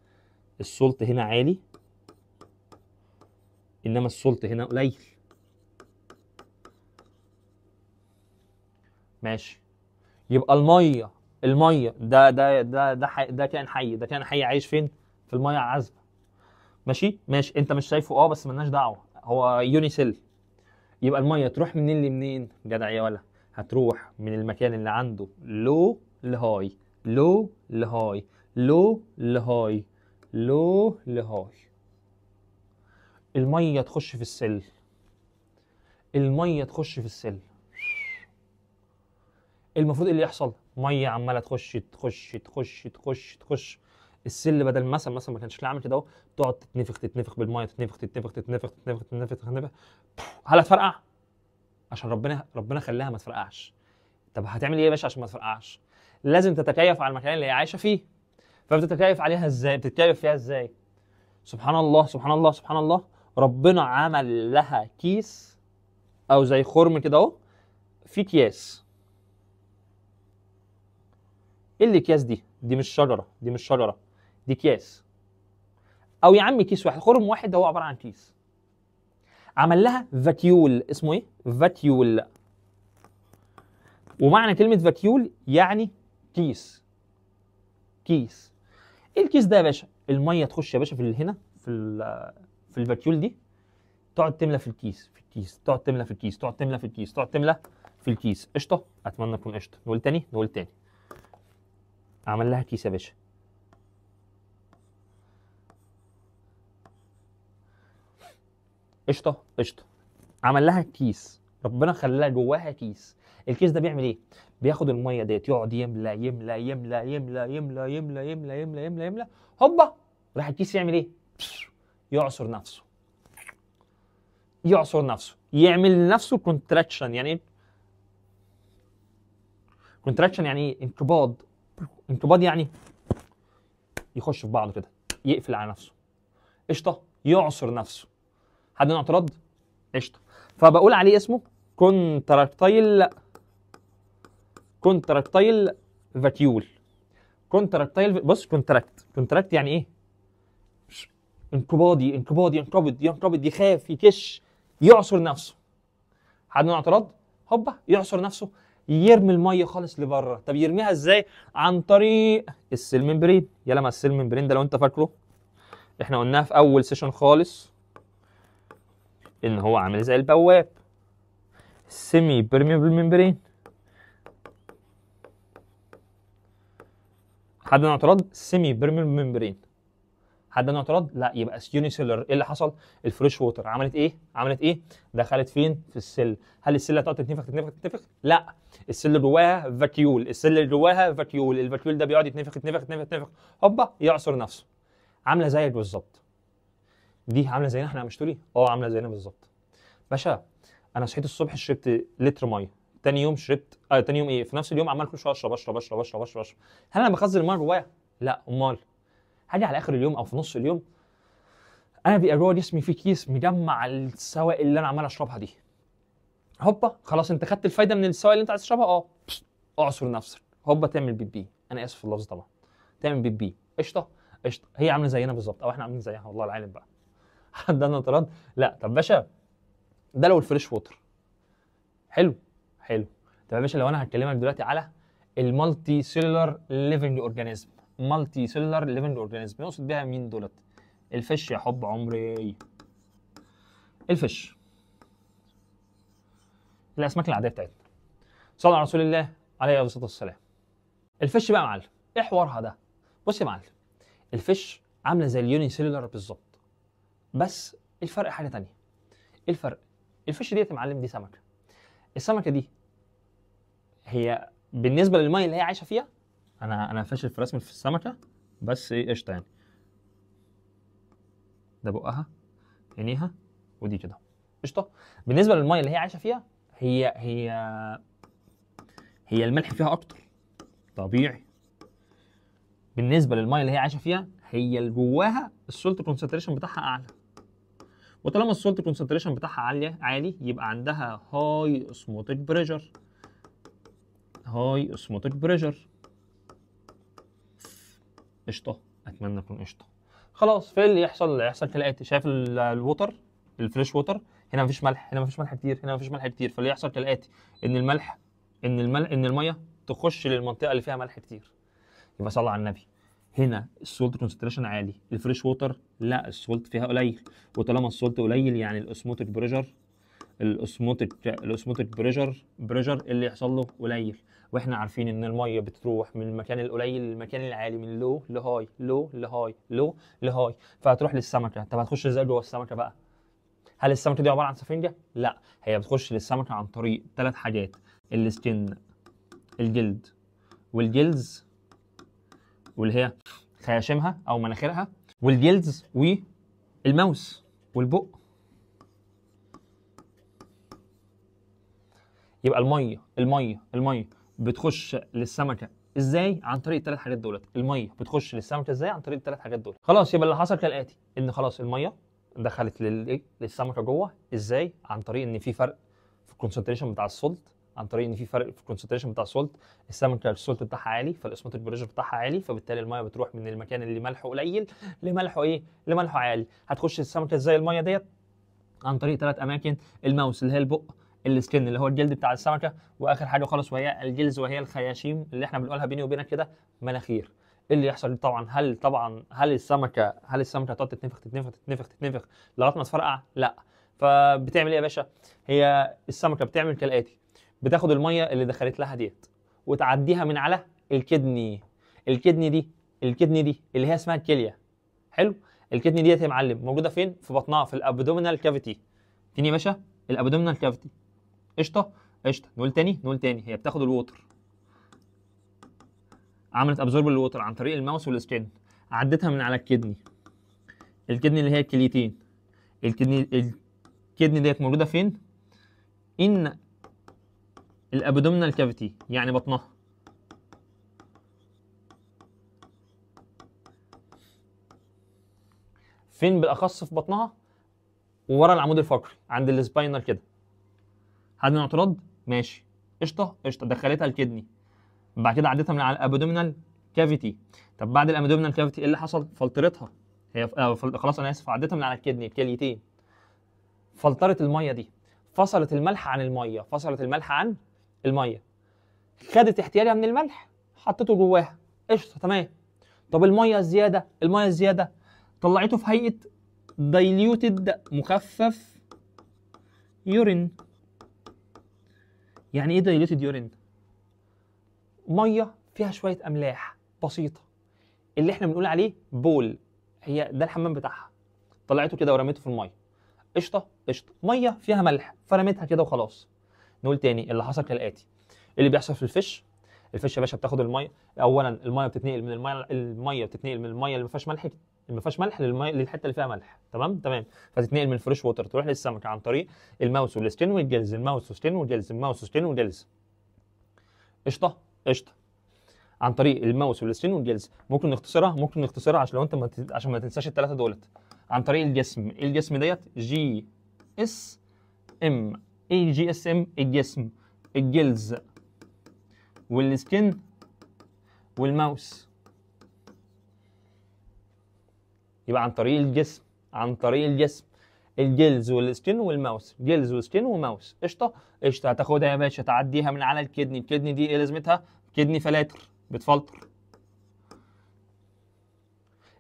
السولت هنا عالي انما السولت هنا قليل ماشي يبقى الميه الميه ده ده ده ده ده كائن حي ده كائن حي عايش فين في الميه عذبه ماشي ماشي انت مش شايفه اه بس ملناش دعوه هو يونيسيل يبقى الميه تروح منين لمنين جدع يا ولا هتروح من المكان اللي عنده لو لهاي لو لهاي لو لهاي لو لهاي الميه تخش في السل الميه تخش في السل المفروض اللي يحصل ميه عماله تخش تخش تخش تخش تخش السل بدل مثلا مثلا ما كانش عامل كده اهو تقعد تتنفخ تتنفخ بالميه تتنفخ تتنفخ تتنفخ تتنفخ تتنفخ تتنفخ هل هتفرقع؟ عشان ربنا ربنا خلاها ما تفرقعش طب هتعمل ايه يا باشا عشان ما تفرقعش؟ لازم تتكيف على المكان اللي هي عايشه فيه فبتتكيف عليها ازاي بتتكيف فيها ازاي سبحان الله سبحان الله سبحان الله ربنا عمل لها كيس او زي خرم كده اهو في اكياس ايه الاكياس دي دي مش شجره دي مش شجره دي اكياس او يا عم كيس واحد خرم واحد ده هو عباره عن كيس عمل لها فاتيول اسمه ايه فاتيول ومعنى كلمه فاتيول يعني كيس كيس ايه الكيس ده يا باشا الميه تخش يا باشا في هنا في في الفاكيول دي تقعد تملى في الكيس في الكيس تقعد تملى في الكيس تقعد تملى في الكيس تقعد تملى في الكيس قشطه اتمنى تكون قشطه نقول تاني نقول تاني عمل لها كيس يا باشا قشطه قشطه عمل لها كيس ربنا خلاها جواها كيس الكيس ده بيعمل ايه بياخد الميه ديت يقعد يملى يملى يملى يملى يملى يملى يملى يملى يملى يملى هوبا راح الكيس يعمل ايه؟ يعصر نفسه يعصر نفسه يعمل لنفسه كونتراكشن يعني ايه؟ كونتراكشن يعني ايه؟ انقباض انقباض يعني يخش في بعضه كده يقفل على نفسه قشطه يعصر نفسه حد عنده اعتراض؟ قشطه فبقول عليه اسمه كونتراكتايل كونتراكتايل فاتيول كونتراكتايل بص كونتراكت كونتراكت يعني ايه انقباضي انقباضي ينقبض ينقبض يخاف يكش يعصر نفسه حد من اعتراض؟ هوبا يعصر نفسه يرمي الميه خالص لبره طب يرميها ازاي عن طريق السيل ممبرين يا لما السيل ممبرين ده لو انت فاكره احنا قلناها في اول سيشن خالص ان هو عامل زي البواب سيمي بيرميبل ممبرين حدد اعتراض سيمي ميمبرين ممبرين حدد اعتراض لا يبقى سيوني سيلر ايه اللي حصل الفريش ووتر عملت ايه عملت ايه دخلت فين في السل هل السله تقعد تتنفخ تتنفخ تتنفخ لا السل اللي جواها فاكيول السل اللي جواها فاكيول الفاكيول ده بيقعد يتنفخ يتنفخ يتنفخ يتنفخ هوبا يعصر نفسه عامله زيك بالظبط دي عامله زينا احنا يا مشتري اه عامله زينا بالظبط باشا انا صحيت الصبح شربت لتر ميه تاني يوم شربت آه تاني يوم ايه في نفس اليوم عمال كل شويه اشرب اشرب اشرب اشرب اشرب اشرب هل انا بخزن الميه جوايا؟ لا امال هاجي يعني على اخر اليوم او في نص اليوم انا بيبقى جوه جسمي في كيس مجمع السوائل اللي انا عمال اشربها دي هوبا خلاص انت خدت الفايده من السوائل اللي انت عايز تشربها اه اعصر نفسك هوبا تعمل بيب بي انا اسف في اللفظ طبعا تعمل بيب بي قشطه قشطه هي عامله زينا بالظبط او احنا عاملين زيها والله العالم بقى حد انا طرد لا طب باشا ده لو الفريش ووتر حلو حلو طب يا باشا لو انا هكلمك دلوقتي على المالتي سيلولار ليفنج اورجانيزم مالتي سيلولار ليفنج اورجانيزم يقصد بيها مين دولت الفش يا حب عمري الفش الاسماك العاديه بتاعتنا صلى على رسول الله عليه الصلاه والسلام الفش بقى يا معلم ايه حوارها ده بص يا معلم الفش عامله زي اليوني سيلولار بالظبط بس الفرق حاجه تانية ايه الفرق الفش ديت يا معلم دي سمكه السمكه دي هي بالنسبه للميه اللي هي عايشه فيها انا انا فاشل في رسم في السمكه بس ايه قشطه يعني ده بقها عينيها ودي كده قشطه بالنسبه للميه اللي هي عايشه فيها هي هي هي الملح فيها اكتر طبيعي بالنسبه للميه اللي هي عايشه فيها هي اللي جواها السولت كونسنتريشن بتاعها اعلى وطالما السولت كونسنتريشن بتاعها عاليه عالي يبقى عندها هاي اسموتيك بريشر هاي اسموتيك بريشر قشطه اتمنى اكون قشطه خلاص في اللي يحصل اللي يحصل كالاتي شايف الووتر الفريش ووتر هنا مفيش ملح هنا مفيش ملح كتير هنا مفيش ملح كتير فاللي يحصل كالاتي ان الملح ان الملح ان الميه تخش للمنطقه اللي فيها ملح كتير يبقى صلى على النبي هنا السولت كونسنتريشن عالي الفريش ووتر لا السولت فيها قليل وطالما السولت قليل يعني الاسموتيك بريشر الاسموتيك الاسموتيك بريشر بريشر اللي يحصل له قليل واحنا عارفين ان الميه بتروح من المكان القليل للمكان العالي من لو لهاي لو لهاي لو لهاي فهتروح للسمكه طب هتخش ازاي جوه السمكه بقى هل السمكه دي عباره عن سفنجه لا هي بتخش للسمكه عن طريق ثلاث حاجات السكن الجلد والجلدز واللي هي خياشيمها او مناخيرها والجلدز والماوس والبق يبقى الميه الميه الميه بتخش للسمكه ازاي عن طريق الثلاث حاجات دولت الميه بتخش للسمكه ازاي عن طريق الثلاث حاجات دول خلاص يبقى اللي حصل كالاتي ان خلاص الميه دخلت للايه للسمكه جوه ازاي عن طريق ان في فرق في الكونسنتريشن بتاع السولت عن طريق ان في فرق في الكونسنتريشن بتاع السولت السمكه السولت بتاعها عالي فالاسموتيك بريشر بتاعها عالي فبالتالي الميه بتروح من المكان اللي ملحه قليل لملحه ايه لملحه عالي هتخش السمكه ازاي الميه ديت عن طريق ثلاث اماكن الماوس اللي هي البق السكن اللي هو الجلد بتاع السمكه واخر حاجه خالص وهي الجلز وهي الخياشيم اللي احنا بنقولها بيني وبينك كده مناخير ايه اللي يحصل طبعا هل طبعا هل السمكه هل السمكه هتقعد تتنفخ تتنفخ تتنفخ تتنفخ لغايه ما تفرقع لا فبتعمل ايه يا باشا هي السمكه بتعمل كالاتي بتاخد الميه اللي دخلت لها ديت وتعديها من على الكدني الكدني دي الكدني دي اللي هي اسمها الكليه حلو الكدني ديت يا معلم موجوده فين في بطنها في الابدومينال كافيتي تاني يا باشا الابدومينال كافيتي قشطه قشطه نقول تاني نقول تاني هي بتاخد الووتر عملت ابزورب الووتر عن طريق الماوس والسكين عدتها من على الكدني الكدني اللي هي الكليتين الكدني الكدني ديت موجوده فين ان الابدومينال كافيتي يعني بطنها فين بالاخص في بطنها ورا العمود الفقري عند السباينال كده عدم الاعتراض ماشي قشطه قشطه دخلتها الكدني بعد كده عديتها من على الابدومينال كافيتي طب بعد الابدومينال كافيتي ايه اللي حصل فلترتها هي آه، خلاص انا اسف عديتها من على الكدني بكليتين فلترت الميه دي فصلت الملح عن الميه فصلت الملح عن الميه خدت احتياجها من الملح حطيته جواها قشطه تمام طب الميه الزياده الميه الزياده طلعته في هيئه دايليوتد مخفف يورين يعني ايه دايليتد يورين ميه فيها شويه املاح بسيطه اللي احنا بنقول عليه بول هي ده الحمام بتاعها طلعته كده ورميته في الميه قشطه قشطه ميه فيها ملح فرميتها كده وخلاص نقول تاني اللي حصل كالاتي اللي بيحصل في الفش الفش يا باشا بتاخد الميه اولا الميه بتتنقل من الميه الميه بتتنقل من الميه اللي ما فيهاش ملح اللي ما فيهاش ملح للمي... للحته اللي فيها ملح تمام تمام فتتنقل من الفريش ووتر تروح للسمك عن طريق الماوس والستين والجلز الماوس والستين والجلز الماوس والستين والجلز قشطه قشطه عن طريق الماوس والستين والجلز ممكن نختصرها ممكن نختصرها عشان لو انت ما ت... عشان ما تنساش الثلاثه دولت عن طريق الجسم الجسم ديت جي اس ام اي جي اس ام الجسم الجلز والسكن والماوس يبقى عن طريق الجسم عن طريق الجسم الجلز والسكن والماوس جلز وسكن وماوس قشطه قشطه هتاخدها يا باشا تعديها من على الكدني الكدني دي ايه لازمتها كدني فلاتر بتفلتر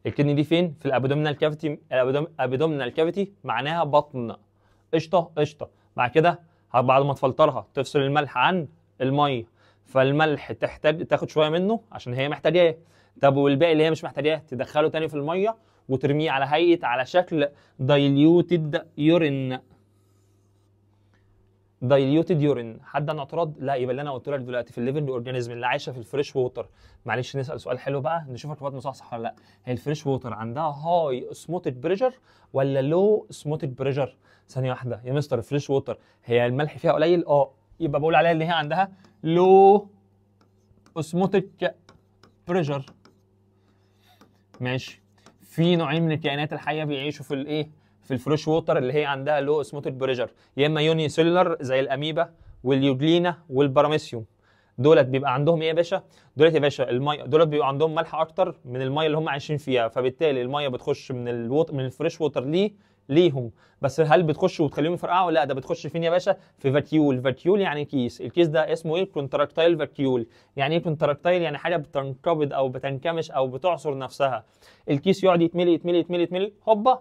الكدني دي فين في الابدومينال كافيتي الابدومينال كافيتي معناها بطن قشطه قشطه بعد كده بعد ما تفلترها تفصل الملح عن الميه فالملح تحتاج تاخد شويه منه عشان هي محتاجاه طب والباقي اللي هي مش محتاجاه تدخله تاني في الميه وترميه على هيئه على شكل دايليوتد يورين دايليوتد يورين حد عنده اعتراض لا يبقى اللي انا قلت لك دلوقتي في الليفنج اورجانيزم اللي عايشه في الفريش ووتر معلش نسال سؤال حلو بقى نشوف الرباط مصحصح ولا لا هي الفريش ووتر عندها هاي اسموتيك بريشر ولا لو اسموتيك بريشر ثانيه واحده يا مستر الفريش ووتر هي الملح فيها قليل اه يبقى بقول عليها ان هي عندها لو اسموتيك بريشر ماشي في نوعين من الكائنات الحيه بيعيشوا في الايه في الفريش ووتر اللي هي عندها لو اسموتيك بريجر يا اما يوني سيلر زي الاميبا واليوجلينا والباراميسيوم دولت بيبقى عندهم ايه يا باشا دولت يا باشا الميه دولت بيبقى عندهم ملح اكتر من الميه اللي هم عايشين فيها فبالتالي الميه بتخش من الوط... من الفريش ووتر ليه ليهم بس هل بتخش وتخليهم يفرقعوا لا ده بتخش فين يا باشا في فاتيول فاتيول يعني كيس الكيس ده اسمه ايه كونتراكتايل فاتيول يعني ايه كونتراكتايل يعني حاجه بتنقبض او بتنكمش او بتعصر نفسها الكيس يقعد يتملي يتملي يتملي يتملي هوبا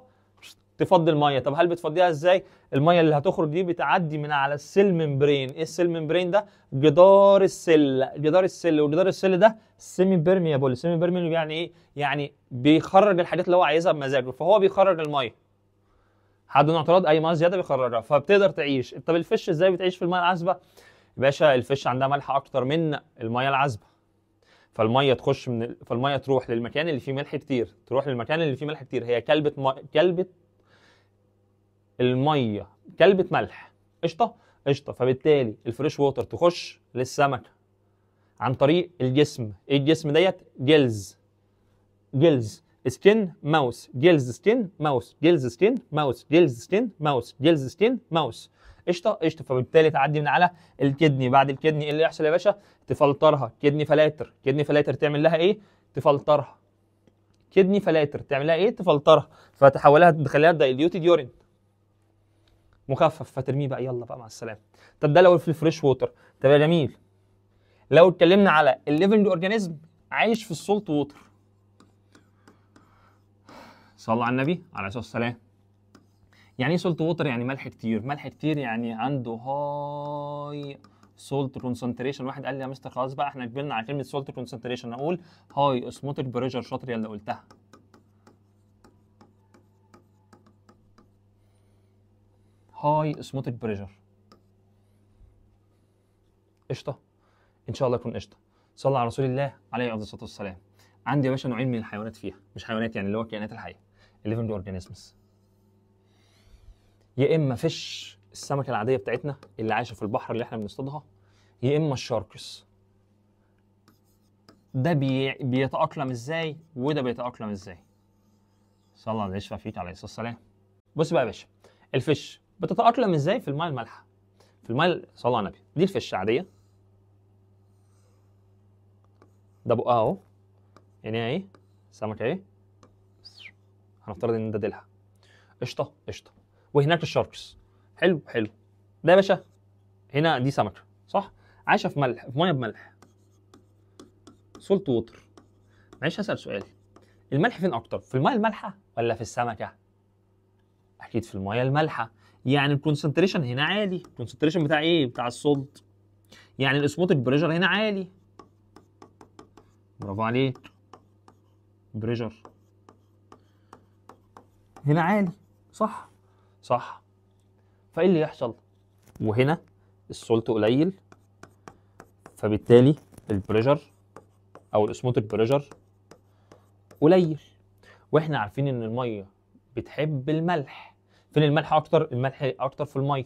تفضي الميه طب هل بتفضيها ازاي الميه اللي هتخرج دي بتعدي من على السيل ممبرين ايه السيل ممبرين ده جدار السل جدار السل وجدار السل ده سيمي بيرميبل سيمي بيرميبل يعني ايه يعني بيخرج الحاجات اللي هو عايزها بمزاجه فهو بيخرج الميه حدث اعتراض اي ميه زياده بيخرجها فبتقدر تعيش طب الفش ازاي بتعيش في الميه العذبه باشا الفش عندها ملح اكتر من الميه العذبه فالميه تخش من ال... فالميه تروح للمكان اللي فيه ملح كتير تروح للمكان اللي فيه ملح كتير هي كلبه م... كلبه الميه كلبه ملح قشطه قشطه فبالتالي الفريش ووتر تخش للسمكه عن طريق الجسم ايه الجسم ديت جلز جلز ستين ماوس جيلز ستين ماوس جيلز ستين ماوس جيلز ستين ماوس جيلز ستين ماوس قشطه قشطه فبالتالي تعدي من على الكدني بعد الكدني ايه اللي يحصل يا باشا تفلترها كدني فلاتر كدني فلاتر تعمل لها ايه تفلترها كدني فلاتر تعمل لها ايه تفلترها فتحولها تخليها دايليوتد يورين مخفف فترميه بقى يلا بقى مع السلامه طب ده لو في الفريش ووتر طب يا جميل لو اتكلمنا على الليفنج اورجانيزم عايش في السولت ووتر صلى على النبي عليه الصلاه والسلام يعني ايه سولت ووتر يعني ملح كتير ملح كتير يعني عنده هاي سولت كونسنتريشن واحد قال لي يا مستر خلاص بقى احنا كبرنا على كلمه سولت كونسنتريشن اقول هاي اسموتك بريشر شاطر يلا قلتها هاي اسموتك بريشر قشطه ان شاء الله يكون قشطه صلى على رسول الله عليه الصلاه والسلام عندي يا باشا نوعين من الحيوانات فيها مش حيوانات يعني اللي هو كائنات الحيه الليفنج اورجانيزمز يا اما فيش السمكه العاديه بتاعتنا اللي عايشه في البحر اللي احنا بنصطادها يا اما الشاركس ده بي... بيتاقلم ازاي وده بيتاقلم ازاي صلى الله عليه فيك عليه الصلاه والسلام بص بقى يا باشا الفيش بتتاقلم ازاي في الميه المالحه في الميه صلى الله على النبي دي الفيش عاديه ده بقها اهو عينيها ايه سمكه ايه هنفترض ان ده ديلها قشطه قشطه وهناك الشاركس حلو حلو ده يا باشا هنا دي سمكه صح عايشه في ملح في ميه بملح سولت ووتر معلش هسال سؤال الملح فين اكتر في الميه المالحه ولا في السمكه اكيد في الميه المالحه يعني الكونسنتريشن هنا عالي الكونسنتريشن بتاع ايه بتاع السولت يعني الاسموتيك بريشر هنا عالي برافو عليك بريشر هنا عالي صح صح فايه اللي يحصل وهنا السولت قليل فبالتالي البريشر او الاسموتيك بريشر قليل واحنا عارفين ان الميه بتحب الملح فين الملح اكتر الملح اكتر في الميه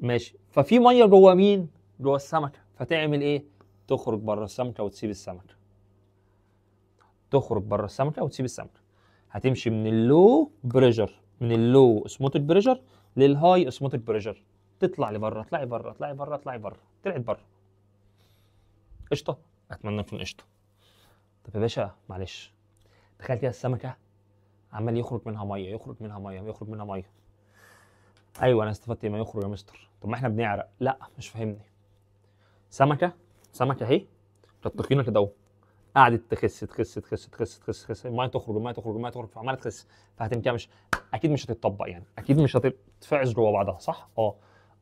ماشي ففي ميه جوه مين جوه السمكه فتعمل ايه تخرج بره السمكه وتسيب السمكه تخرج بره السمكه وتسيب السمكه هتمشي من اللو بريشر من اللو اسموتك بريشر للهاي اسموتك بريشر تطلع لبره اطلعي بره اطلعي بره اطلعي بره طلعت بره قشطه اتمنى تكون قشطه طب يا باشا معلش تخيل كده السمكه عمال يخرج منها ميه يخرج منها ميه يخرج منها ميه ايوه انا استفدت ما يخرج يا مستر طب ما احنا بنعرق لا مش فاهمني سمكه سمكه اهي تطقينا كده اهو قعدت تخس تخس تخس تخس تخس تخس الميه تخرج الميه تخرج الميه تخرج فعماله تخس فهتنكمش مش اكيد مش هتتطبق يعني اكيد مش هتتفعز جوه بعضها صح؟ اه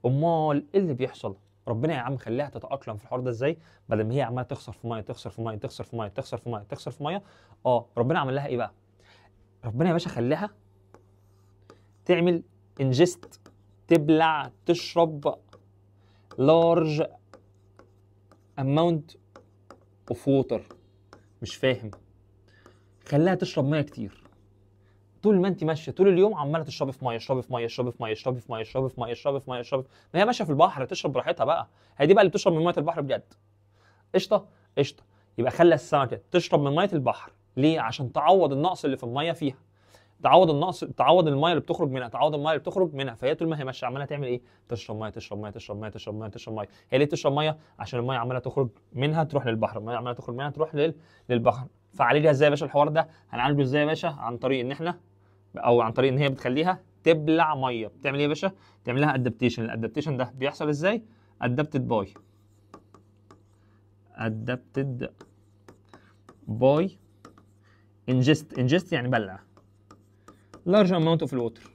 امال ايه اللي بيحصل؟ ربنا يا عم خليها تتاقلم في الحوار ده ازاي بدل ما هي عماله تخسر في ميه تخسر في ميه تخسر في ميه تخسر في ميه تخسر في ميه اه ربنا عمل لها ايه بقى ربنا يا باشا خلاها تعمل انجست تبلع تشرب لارج اماونت اوف ووتر مش فاهم خليها تشرب ميه كتير طول ما انت ماشيه طول اليوم عماله تشربي في ميه اشربي في ميه اشربي في ميه اشربي في ميه اشربي في ميه اشربي في ميه اشربي ما هي ماشيه في البحر تشرب براحتها بقى هي دي بقى اللي بتشرب من ميه البحر بجد قشطه قشطه يبقى خلي السمكه تشرب من ميه البحر ليه عشان تعوض النقص اللي في الميه فيها تعوض النقص تعوض الميه اللي بتخرج منها تعوض الميه اللي بتخرج منها فهي طول ما هي ماشيه عماله تعمل ايه تشرب ميه تشرب ميه تشرب ميه تشرب ميه تشرب ميه هي ليه تشرب ميه عشان الميه عماله تخرج منها تروح للبحر الميه عماله تخرج منها تروح لل... للبحر فعالجها ازاي يا باشا الحوار ده هنعالجه ازاي يا باشا عن طريق ان احنا او عن طريق ان هي بتخليها تبلع ميه بتعمل ايه يا باشا تعمل لها ادابتيشن الادابتيشن ده بيحصل ازاي ادابتد باي ادابتد باي انجست انجست يعني بلع large amount of water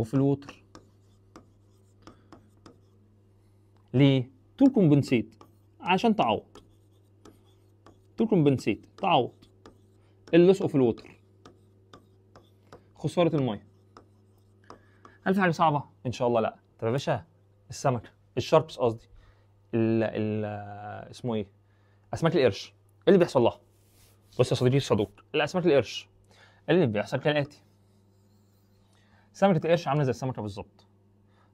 of water ليه؟ to compensate عشان تعوض to compensate تعوض اللوس اوف الوتر خسارة المية هل في حاجة صعبة؟ إن شاء الله لأ طب يا باشا السمكة الشاربس قصدي ال ال اسمه إيه؟ أسماك القرش إيه اللي بيحصل لها؟ بص يا صديقي الصدوق الاسماك القرش اللي بيحصل كالاتي سمكة القرش عاملة زي السمكة بالظبط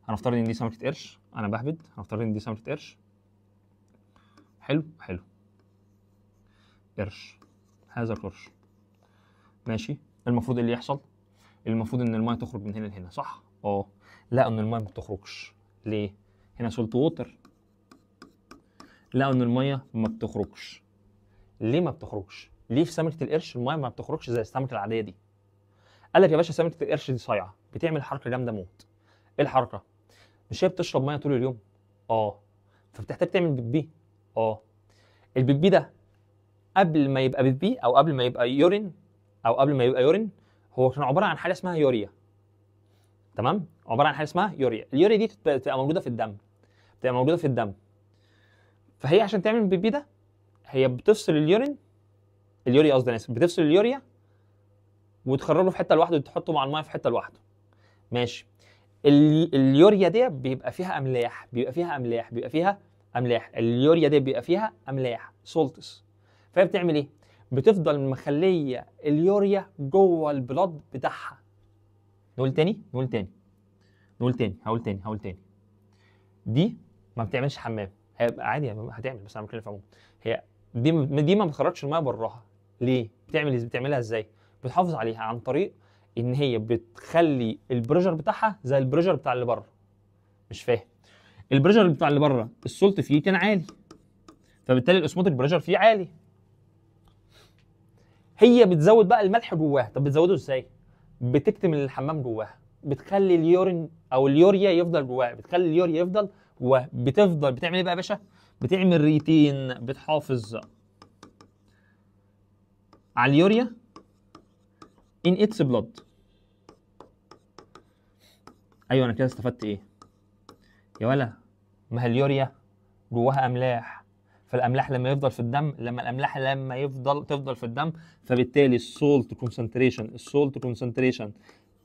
هنفترض ان دي سمكة قرش انا بهبد هنفترض ان دي سمكة قرش حلو حلو قرش هذا القرش ماشي المفروض إيه اللي يحصل المفروض ان المايه تخرج من هنا لهنا صح اه لا ان المايه ما بتخرجش ليه هنا سولت ووتر لا ان المايه ما بتخرجش ليه ما بتخرجش ليه في سمكه القرش المايه ما بتخرجش زي السمكه العاديه دي قال لك يا باشا سمكه القرش دي صايعه بتعمل حركه جامده موت ايه الحركه مش هي بتشرب ميه طول اليوم اه فبتحتاج تعمل بيبي اه البيبي ده قبل ما يبقى بيبي او قبل ما يبقى يورين او قبل ما يبقى يورين هو كان عباره عن حاجه اسمها يوريا تمام عباره عن حاجه اسمها يوريا اليوريا دي بتبقى موجوده في الدم بتبقى موجوده في الدم فهي عشان تعمل بيبي ده هي بتفصل اليورين اليوريا قصدي انا يعني اسف بتفصل اليوريا وتخرجه في حته لوحده وتحطه مع الميه في حته لوحده ماشي اليوريا دي بيبقى فيها املاح بيبقى فيها املاح بيبقى فيها املاح اليوريا دي بيبقى فيها املاح سولتس فهي بتعمل ايه بتفضل مخليه اليوريا جوه البلاد بتاعها نقول تاني نقول تاني نقول تاني هقول تاني هقول تاني دي ما بتعملش حمام هي عادي هتعمل بس انا بتكلم في عموم هي دي دي ما بتخرجش الميه براها ليه بتعمل بتعملها ازاي بتحافظ عليها عن طريق ان هي بتخلي البريشر بتاعها زي البريشر بتاع اللي بره مش فاهم البريشر بتاع اللي بره السولت فيه كان عالي فبالتالي الاسموتيك بريشر فيه عالي هي بتزود بقى الملح جواها طب بتزوده ازاي بتكتم الحمام جواها بتخلي اليورين او اليوريا يفضل جواها بتخلي اليوريا يفضل وبتفضل بتعمل ايه بقى يا باشا بتعمل ريتين بتحافظ على اليوريا in its blood ايوه انا كده استفدت ايه يا ولا ما هي اليوريا جواها املاح فالاملاح لما يفضل في الدم لما الاملاح لما يفضل تفضل في الدم فبالتالي السولت كونسنتريشن السولت كونسنتريشن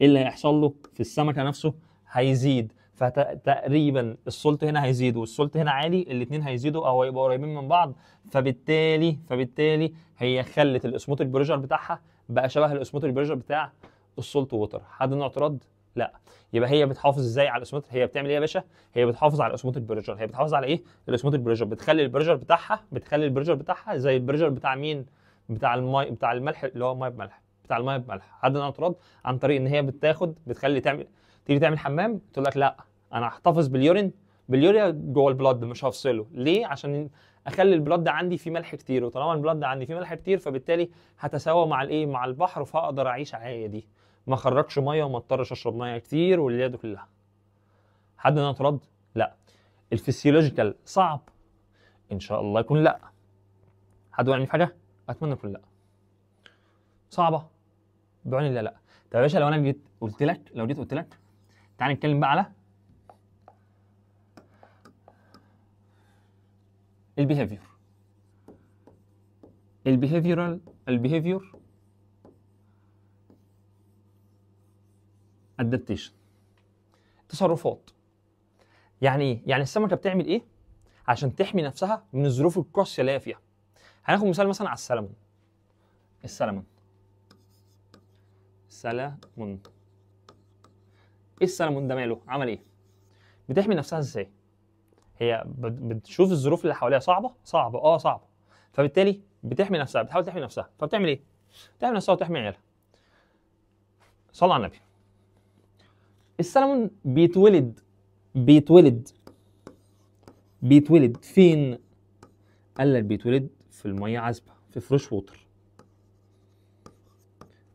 ايه اللي هيحصل له في السمكه نفسه هيزيد فتقريبا السولت هنا هيزيد والسولت هنا عالي الاثنين هيزيدوا او هيبقوا قريبين من بعض فبالتالي فبالتالي هي خلت الاسموتيك بريشر بتاعها بقى شبه الاسموتيك بريشر بتاع السولت ووتر حد هنا اعتراض لا يبقى هي بتحافظ ازاي على الاسموت هي بتعمل ايه يا باشا هي بتحافظ على الاسموتيك البريشر هي بتحافظ على ايه الاسموت البريشر بتخلي البريشر بتاعها بتخلي البريشر بتاعها زي البريشر بتاع مين بتاع الماء بتاع الملح اللي هو ميه بملح بتاع الميه بملح حد انا اعتراض عن طريق ان هي بتاخد بتخلي تعمل تيجي تعمل حمام تقول لك لا انا هحتفظ باليورين باليوريا جوه البلد مش هفصله ليه عشان اخلي البلد عندي فيه ملح كتير وطالما البلد عندي فيه ملح كتير فبالتالي هتساوى مع الايه مع البحر فاقدر اعيش عادي ما اخرجش ميه وما اضطرش اشرب ميه كتير واللي دي كلها حد انا اترد لا الفسيولوجيكال صعب ان شاء الله يكون لا حد يعني في حاجه اتمنى يكون لا صعبه بعون الله لا طب يا باشا لو انا جيت قلت لك لو جيت قلت لك تعال نتكلم بقى على البيهيفير البيهيفيرال البيهيفير ادابتيشن تصرفات يعني ايه يعني السمكه بتعمل ايه عشان تحمي نفسها من الظروف القاسيه اللي هي فيها هناخد مثال مثلا على السلمون السلمون السلمون ايه السلمون ده ماله عمل ايه بتحمي نفسها ازاي هي بتشوف الظروف اللي حواليها صعبه صعبه اه صعبه فبالتالي بتحمي نفسها بتحاول تحمي نفسها فبتعمل ايه بتحمي نفسها وتحمي عيالها صلى على النبي السلمون بيتولد بيتولد بيتولد فين قال لك بيتولد في الميه عذبه في فريش ووتر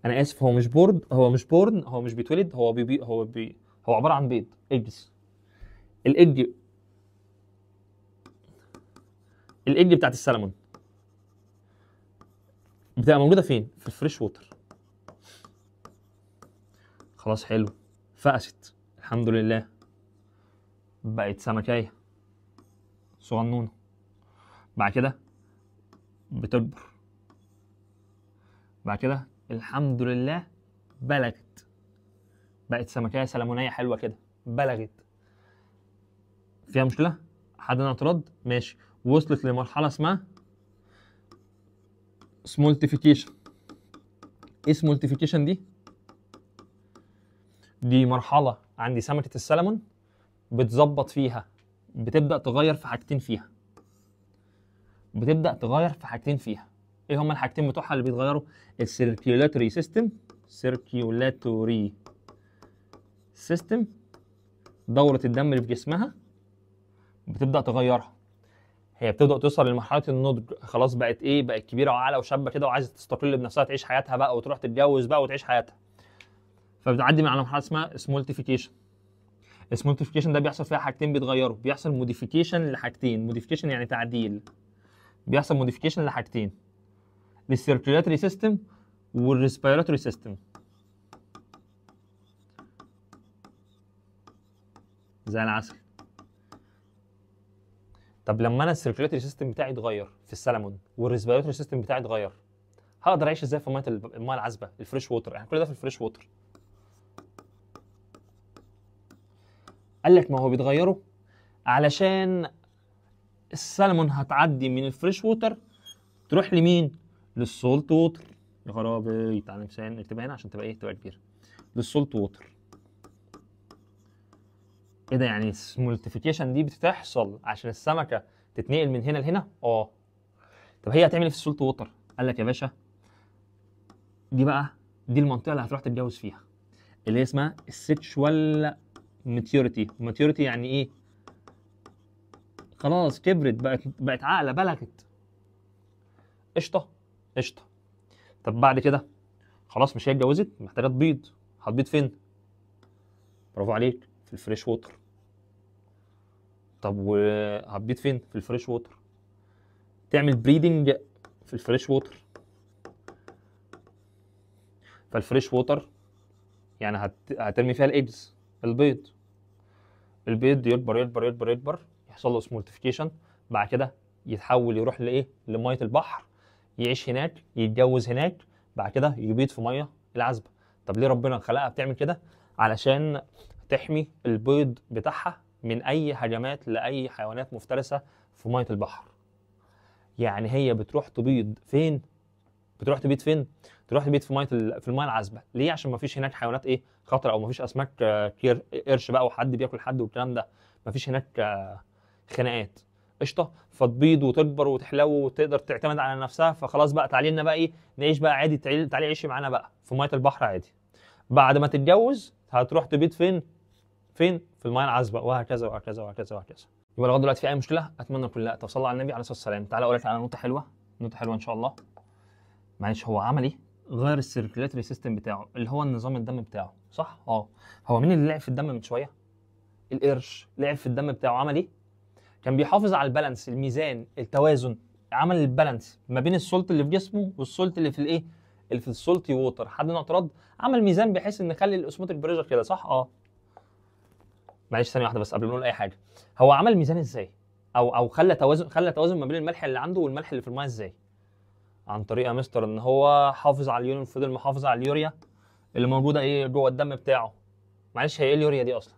انا اسف هو مش بورد هو مش بورن هو مش بيتولد هو بيبي هو بي هو عباره عن بيض ايجز الايج الايج بتاعت السلمون بتبقى موجوده فين في الفريش ووتر خلاص حلو فقست الحمد لله بقت سمكيه صغنونه بعد كده بتكبر بعد كده الحمد لله بلغت بقت سمكية سلمونية حلوة كده بلغت فيها مشكلة؟ حد اعتراض؟ ماشي وصلت لمرحلة اسمها سمولتيفيكيشن ايه سمولتيفيكيشن دي؟ دي مرحلة عندي سمكة السلمون بتظبط فيها بتبدأ تغير في حاجتين فيها بتبدأ تغير في حاجتين فيها ايه هما الحاجتين بتوعها اللي بيتغيروا السيركيولاتوري سيستم سيركيولاتوري سيستم دورة الدم اللي في جسمها بتبدأ تغيرها هي بتبدا توصل لمرحله النضج خلاص بقت ايه بقت كبيره وعاقله وشابه كده وعايزه تستقل بنفسها تعيش حياتها بقى وتروح تتجوز بقى وتعيش حياتها فبتعدي من على مرحله اسمها سمولتيفيكيشن السمولتيفيكيشن ده بيحصل فيها حاجتين بيتغيروا بيحصل موديفيكيشن لحاجتين موديفيكيشن يعني تعديل بيحصل موديفيكيشن لحاجتين للسيركيولاتري سيستم والريسبيراتوري سيستم زي العسل طب لما انا السيركيولاتري سيستم بتاعي اتغير في السلمون والريسبيراتوري سيستم بتاعي اتغير هقدر اعيش ازاي في ميه الميه العذبه الفريش ووتر احنا كل ده في الفريش ووتر قال لك ما هو بيتغيروا علشان السلمون هتعدي من الفريش ووتر تروح لمين للسولت ووتر يا خرابي تعالى مثال اكتبها هنا عشان تبقى ايه تبقى كبيره للسولت ووتر ايه ده يعني السمولتيفيكيشن دي بتحصل عشان السمكه تتنقل من هنا لهنا اه طب هي هتعمل ايه في السولت ووتر قال لك يا باشا دي بقى دي المنطقه اللي هتروح تتجوز فيها اللي هي اسمها السيتشوال ماتيوريتي ماتيوريتي يعني ايه خلاص كبرت بقت بقت عاقله بلغت قشطه قشطه طب بعد كده خلاص مش هي اتجوزت محتاجه تبيض هتبيض فين برافو عليك في الفريش ووتر طب وهتبيض فين في الفريش ووتر تعمل بريدنج في الفريش ووتر فالفريش ووتر يعني هت... هترمي فيها الايجز البيض البيض يكبر يكبر يكبر يكبر يحصل له سمولتيفيكيشن بعد كده يتحول يروح لايه لميه البحر يعيش هناك يتجوز هناك بعد كده يبيض في ميه العذبه طب ليه ربنا خلقها بتعمل كده علشان تحمي البيض بتاعها من اي هجمات لاي حيوانات مفترسه في ميه البحر يعني هي بتروح تبيض فين بتروح تبيض فين تروح تبيض في ميه في الميه العذبه ليه عشان ما فيش هناك حيوانات ايه خطره او ما فيش اسماك آه، قرش بقى وحد بياكل حد والكلام ده ما فيش هناك آه، خناقات قشطه فتبيض وتكبر وتحلو وتقدر تعتمد على نفسها فخلاص بقى تعالي لنا بقى ايه نعيش بقى عادي تعالي عيشي معانا بقى في ميه البحر عادي بعد ما تتجوز هتروح تبيض فين فين في الميه العذبه وهكذا وهكذا وهكذا وهكذا يبقى لغايه دلوقتي في اي مشكله اتمنى كل لا توصل على النبي عليه الصلاه والسلام تعالى اقول لك على نقطه حلوه نقطه حلوه ان شاء الله معلش هو عمل ايه غير السيركيليتري سيستم بتاعه اللي هو النظام الدم بتاعه صح اه هو مين اللي لعب في الدم من شويه القرش لعب في الدم بتاعه عمل ايه كان بيحافظ على البالانس الميزان التوازن عمل البالانس ما بين السولت اللي في جسمه والسولت اللي في الايه اللي في السولتي ووتر حد رد عمل ميزان بحيث ان خلي الاوسموتيك بريشر كده صح اه معلش ثانيه واحده بس قبل ما نقول اي حاجه هو عمل ميزان ازاي او او خلى توازن خلى توازن ما بين الملح اللي عنده والملح اللي في الميه ازاي عن طريق مستر ان هو حافظ على اليورين فضل محافظ على اليوريا اللي موجوده ايه جوه الدم بتاعه معلش هي ايه اليوريا دي اصلا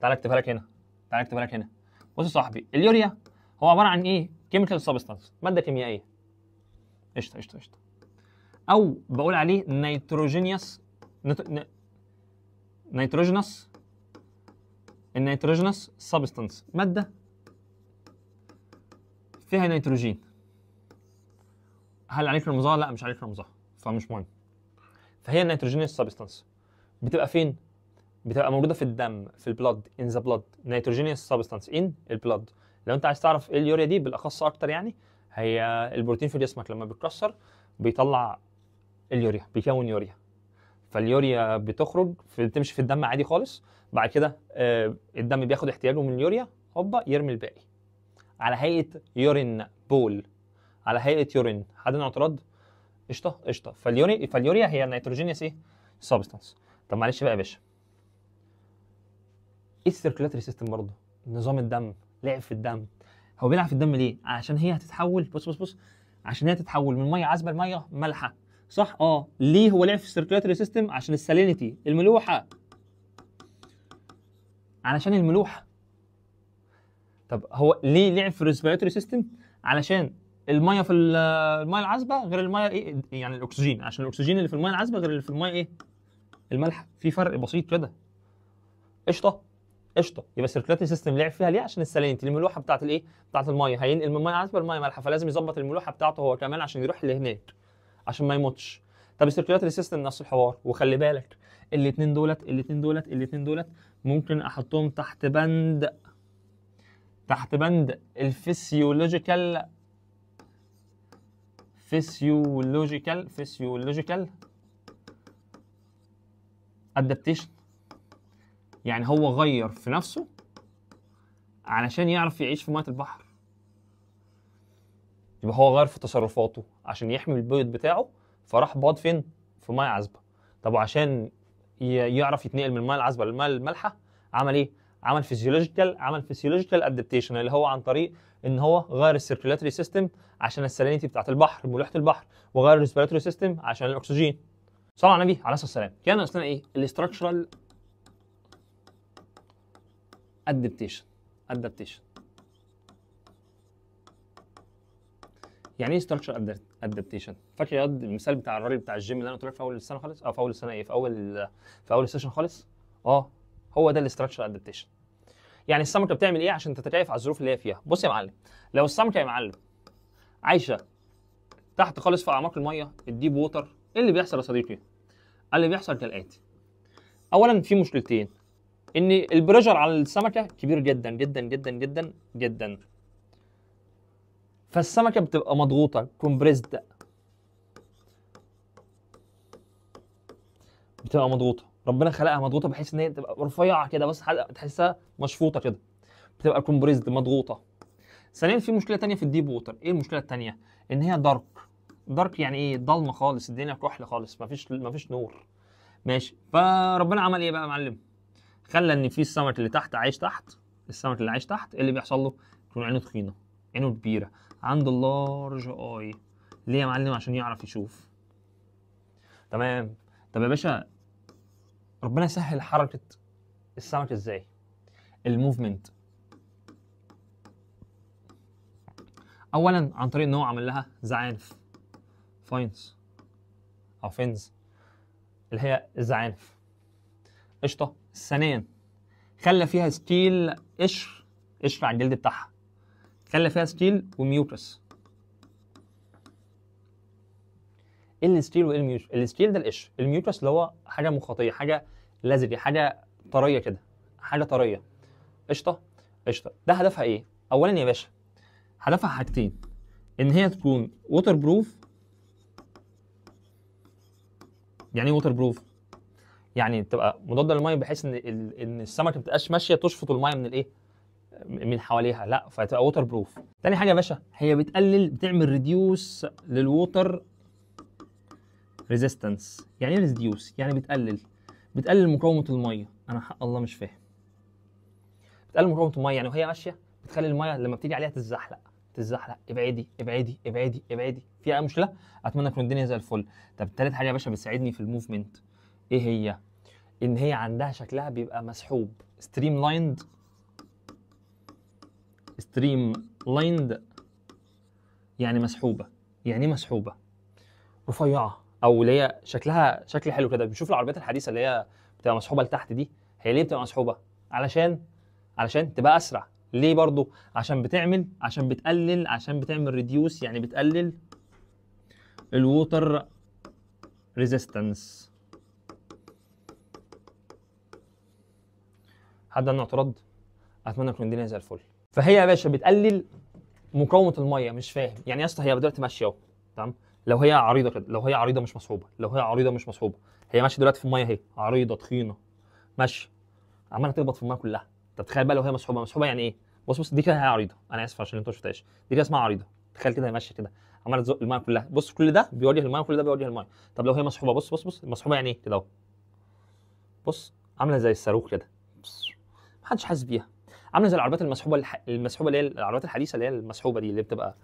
تعالى اكتبها لك هنا تعالى اكتبها لك هنا بص يا صاحبي اليوريا هو عباره عن ايه؟ كيميكال سبستانس ماده كيميائيه قشطه قشطه قشطه او بقول عليه نيتروجينيوس نيتروجينوس النيتروجينوس سبستانس ماده فيها نيتروجين هل عليك رمزها؟ لا مش عليك رمزها فمش مهم فهي النيتروجينيوس سبستانس بتبقى فين؟ بتبقى موجوده في الدم في البلد ان ذا بلد نيتروجينيوس سبستانس ان البلد لو انت عايز تعرف ايه اليوريا دي بالاخص اكتر يعني هي البروتين في جسمك لما بيتكسر بيطلع اليوريا بيكون يوريا فاليوريا بتخرج بتمشي في الدم عادي خالص بعد كده آه، الدم بياخد احتياجه من اليوريا هوبا يرمي الباقي على هيئه يورين بول على هيئه يورين حد اعتراض قشطه قشطه فاليوريا فاليوريا هي نيتروجينيوس ايه سبستانس طب معلش بقى يا باشا ايه السيركيولاتري سيستم برضه نظام الدم لعب في الدم هو بيلعب في الدم ليه عشان هي هتتحول بص بص بص عشان هي تتحول من ميه عذبه لميه مالحه صح اه ليه هو لعب في السيركيولاتري سيستم عشان السالينيتي الملوحه علشان الملوحه طب هو ليه لعب في الريسبيراتوري سيستم علشان الميه في الميه العذبه غير الميه ايه يعني الاكسجين عشان الاكسجين اللي في الميه العذبه غير اللي في الميه ايه الملح في فرق بسيط كده قشطه قشطه يبقى سيركلاتري سيستم لعب فيها ليه عشان السالينتي الملوحه بتاعت الايه بتاعت الميه هينقل من الميه عذبه لميه مالحه فلازم يظبط الملوحه بتاعته هو كمان عشان يروح لهناك عشان ما يموتش طب السيركلاتري سيستم نفس الحوار وخلي بالك الاثنين دولت الاثنين دولت الاثنين دولت ممكن احطهم تحت بند تحت بند الفسيولوجيكال فسيولوجيكال فسيولوجيكال ادابتيشن يعني هو غير في نفسه علشان يعرف يعيش في ميه البحر يبقى هو غير في تصرفاته عشان يحمي البيض بتاعه فراح باض فين في ميه عذبه طب وعشان يعرف يتنقل من الميه العذبه للميه المالحه عمل ايه عمل فيزيولوجيكال عمل فيزيولوجيكال ادابتيشن اللي هو عن طريق ان هو غير السيركيولاتري سيستم عشان السالينيتي بتاعه البحر ملوحه البحر وغير الريسبيراتوري سيستم عشان الاكسجين صلى على النبي عليه الصلاه والسلام كان اسمها ايه الاستراكشرال ادابتيشن ادابتيشن يعني ايه ستراكشر ادابتيشن فاكر يا واد المثال بتاع الراجل بتاع الجيم اللي انا قلت لك في اول السنه خالص اه في اول السنه ايه في اول في اول السيشن خالص اه هو ده الاستراكشر ادابتيشن يعني السمكه بتعمل ايه عشان تتكيف على الظروف اللي هي فيها بص يا معلم لو السمكه يا معلم عايشه تحت خالص في اعماق الميه الديب ووتر ايه اللي بيحصل يا صديقي اللي بيحصل كالاتي اولا في مشكلتين ان البريشر على السمكه كبير جدا جدا جدا جدا جدا فالسمكه بتبقى مضغوطه كومبريزد بتبقى مضغوطه ربنا خلقها مضغوطه بحيث ان هي تبقى رفيعه كده بس تحسها مشفوطه كده بتبقى كومبريزد مضغوطه ثانيا في مشكله تانية في الديب ووتر ايه المشكله التانية ان هي دارك دارك يعني ايه ضلمه خالص الدنيا كحل خالص مفيش مفيش نور ماشي فربنا عمل ايه بقى يا معلم خلى ان في السمك اللي تحت عايش تحت السمك اللي عايش تحت ايه اللي بيحصل له؟ تكون عينه تخينه عينه كبيره عنده لارج اي ليه يا معلم عشان يعرف يشوف تمام طب يا باشا ربنا سهل حركه السمك ازاي؟ الموفمنت اولا عن طريق ان هو عمل لها زعانف فاينز او فينز اللي هي الزعانف قشطه ثانيا خلى فيها ستيل قشر قشر على الجلد بتاعها خلى فيها ستيل وميوكس ايه الستيل وايه الميوكس الستيل ده القشر الميوكس اللي هو حاجه مخاطيه حاجه لزجه حاجه طريه كده حاجه طريه قشطه قشطه ده هدفها ايه اولا يا باشا هدفها حاجتين ان هي تكون ووتر بروف يعني ايه ووتر بروف يعني تبقى مضاده للميه بحيث ان ان السمكه ما تبقاش ماشيه تشفط الميه من الايه من حواليها لا فتبقى ووتر بروف تاني حاجه يا باشا هي بتقلل بتعمل ريديوس للووتر ريزيستنس يعني ايه ريديوس يعني بتقلل بتقلل مقاومه الميه انا حق الله مش فاهم بتقلل مقاومه الميه يعني وهي ماشيه بتخلي الميه لما بتيجي عليها تتزحلق تتزحلق ابعدي ابعدي ابعدي ابعدي في اي مشكله اتمنى تكون الدنيا زي الفل طب تالت حاجه يا باشا بتساعدني في الموفمنت ايه هي ان هي عندها شكلها بيبقى مسحوب ستريم لايند ستريم لايند يعني مسحوبه يعني ايه مسحوبه رفيعه او اللي هي شكلها شكل حلو كده بنشوف العربيات الحديثه اللي هي بتبقى مسحوبه لتحت دي هي ليه بتبقى مسحوبه علشان علشان تبقى اسرع ليه برضو عشان بتعمل عشان بتقلل عشان بتعمل ريديوس يعني بتقلل الووتر ريزيستنس حد عنده اعتراض اتمنى تكون الدنيا زي الفل فهي يا باشا بتقلل مقاومه الميه مش فاهم يعني يا اسطى هي دلوقتي ماشيه اهو تمام لو هي عريضه كده لو هي عريضه مش مصحوبه لو هي عريضه مش مصحوبه هي ماشيه دلوقتي في الميه اهي عريضه تخينه ماشيه عماله تخبط في الميه كلها طب تخيل بقى لو هي مصحوبه مصحوبه يعني ايه بص بص دي كده هي عريضه انا اسف عشان انت ما شفتهاش دي كده اسمها عريضه تخيل كده هي ماشيه كده عماله تزق الميه كلها بص كل ده بيوجه الميه وكل ده بيوجه الميه طب لو هي مصحوبه بص بص بص مصحوبه يعني ايه كده اهو بص عامله زي الصاروخ كده محدش حاسس بيها عامله زي العربيات المسحوبه الح... المسحوبه اللي هي العربيات الحديثه اللي هي المسحوبه دي اللي بتبقى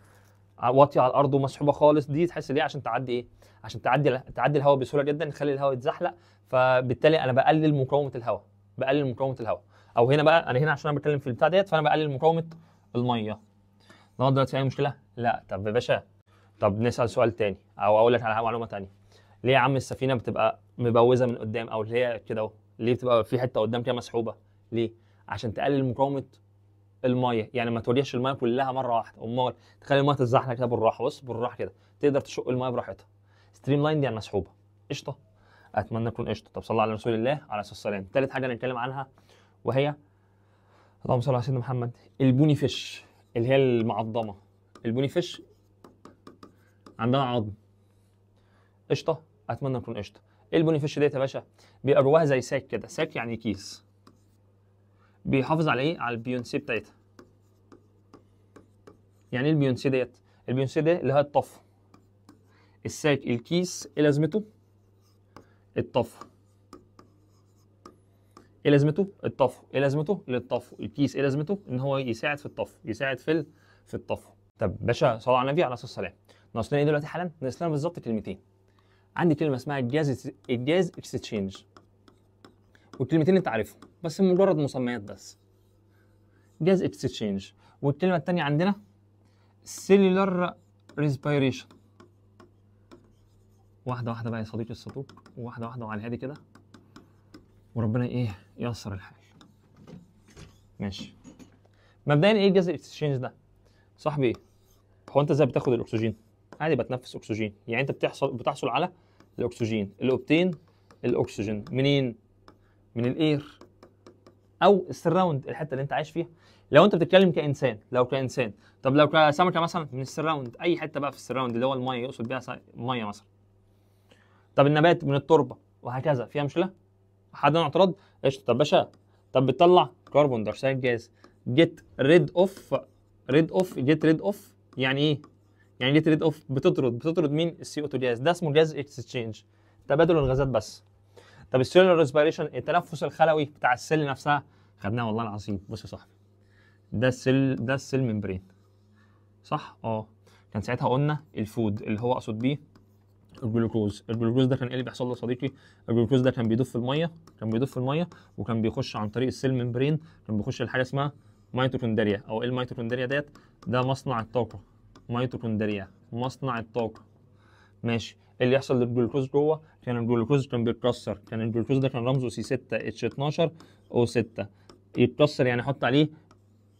واطيه على الارض ومسحوبه خالص دي تحس ليه عشان تعدي ايه عشان تعدي تعدي الهواء بسهوله جدا نخلي الهواء يتزحلق فبالتالي انا بقلل مقاومه الهواء بقلل مقاومه الهواء او هنا بقى انا هنا عشان انا بتكلم في البتاع ديت فانا بقلل مقاومه الميه لغايه دلوقتي اي مشكله لا طب يا باشا طب نسال سؤال تاني او اقول لك على معلومه تانية ليه يا عم السفينه بتبقى مبوزه من قدام او اللي هي كده اهو ليه بتبقى في حته قدام كده مسحوبه ليه عشان تقلل مقاومه الميه يعني ما توريش الميه كلها مره واحده امال تخلي الميه تتزحلق كده بالراحه بص بالراحه كده تقدر تشق الميه براحتها ستريم لاين دي يعني مسحوبه قشطه اتمنى تكون قشطه طب صلى على رسول الله عليه الصلاه والسلام ثالث حاجه هنتكلم عنها وهي اللهم صل على سيدنا محمد البوني فيش اللي هي المعظمه البوني فيش عندها عظم قشطه اتمنى تكون قشطه ايه البوني فيش ديت يا باشا بيبقى جواها زي ساك كده ساك يعني كيس بيحافظ على ايه على البيونسي بتاعتها يعني ايه البيونسي ديت البيونسي ده اللي هي الطف الساك الكيس ايه لازمته الطف ايه لازمته الطفو ايه لازمته للطفو الكيس ايه لازمته ان هو يساعد في الطفو يساعد في ال... في الطفو طب باشا صلى على النبي عليه الصلاه والسلام ناقصنا ايه دلوقتي حالا ناقصنا بالظبط كلمتين عندي كلمه اسمها الجاز الجاز اكستشينج والكلمتين انت عارفهم بس مجرد مسميات بس جاز اكستشينج والكلمه الثانيه عندنا سيلولار ريسبيريشن واحده واحده بقى يا صديقي الصدوق واحده واحده وعلى الهادي كده وربنا ايه ييسر الحال ماشي مبدئيا ايه الجاز اكستشينج ده صاحبي ايه هو انت ازاي بتاخد الاكسجين عادي بتنفس اكسجين يعني انت بتحصل بتحصل على الاكسجين الاوبتين الاكسجين منين من الاير او السراوند الحته اللي انت عايش فيها لو انت بتتكلم كانسان لو كانسان طب لو كسمكه مثلا من السراوند اي حته بقى في السراوند اللي هو الميه يقصد بيها ميه مثلا طب النبات من التربه وهكذا فيها مشكله حد اعتراض قشطه طب باشا طب بتطلع كربون دايوكسيد جاز جيت ريد اوف ريد اوف جيت ريد اوف يعني ايه يعني جيت ريد اوف بتطرد بتطرد مين السي او 2 جاز ده اسمه جاز اكستشينج تبادل الغازات بس طب السيلولار ريسبيريشن التنفس الخلوي بتاع السيل نفسها خدناه والله العظيم بص يا صاحبي ده السيل ده السيل ممبرين صح اه كان ساعتها قلنا الفود اللي هو اقصد بيه الجلوكوز الجلوكوز ده كان ايه اللي بيحصل له صديقي الجلوكوز ده كان بيدوب في الميه كان بيدوب في الميه وكان بيخش عن طريق السيل ممبرين كان بيخش لحاجه اسمها ميتوكوندريا او ايه الميتوكوندريا ديت ده مصنع الطاقه ميتوكوندريا مصنع الطاقه ماشي اللي يحصل للجلوكوز جوه كان الجلوكوز كان بيتكسر كان الجلوكوز ده كان رمزه سي 6 اتش 12 او 6 يتكسر يعني احط عليه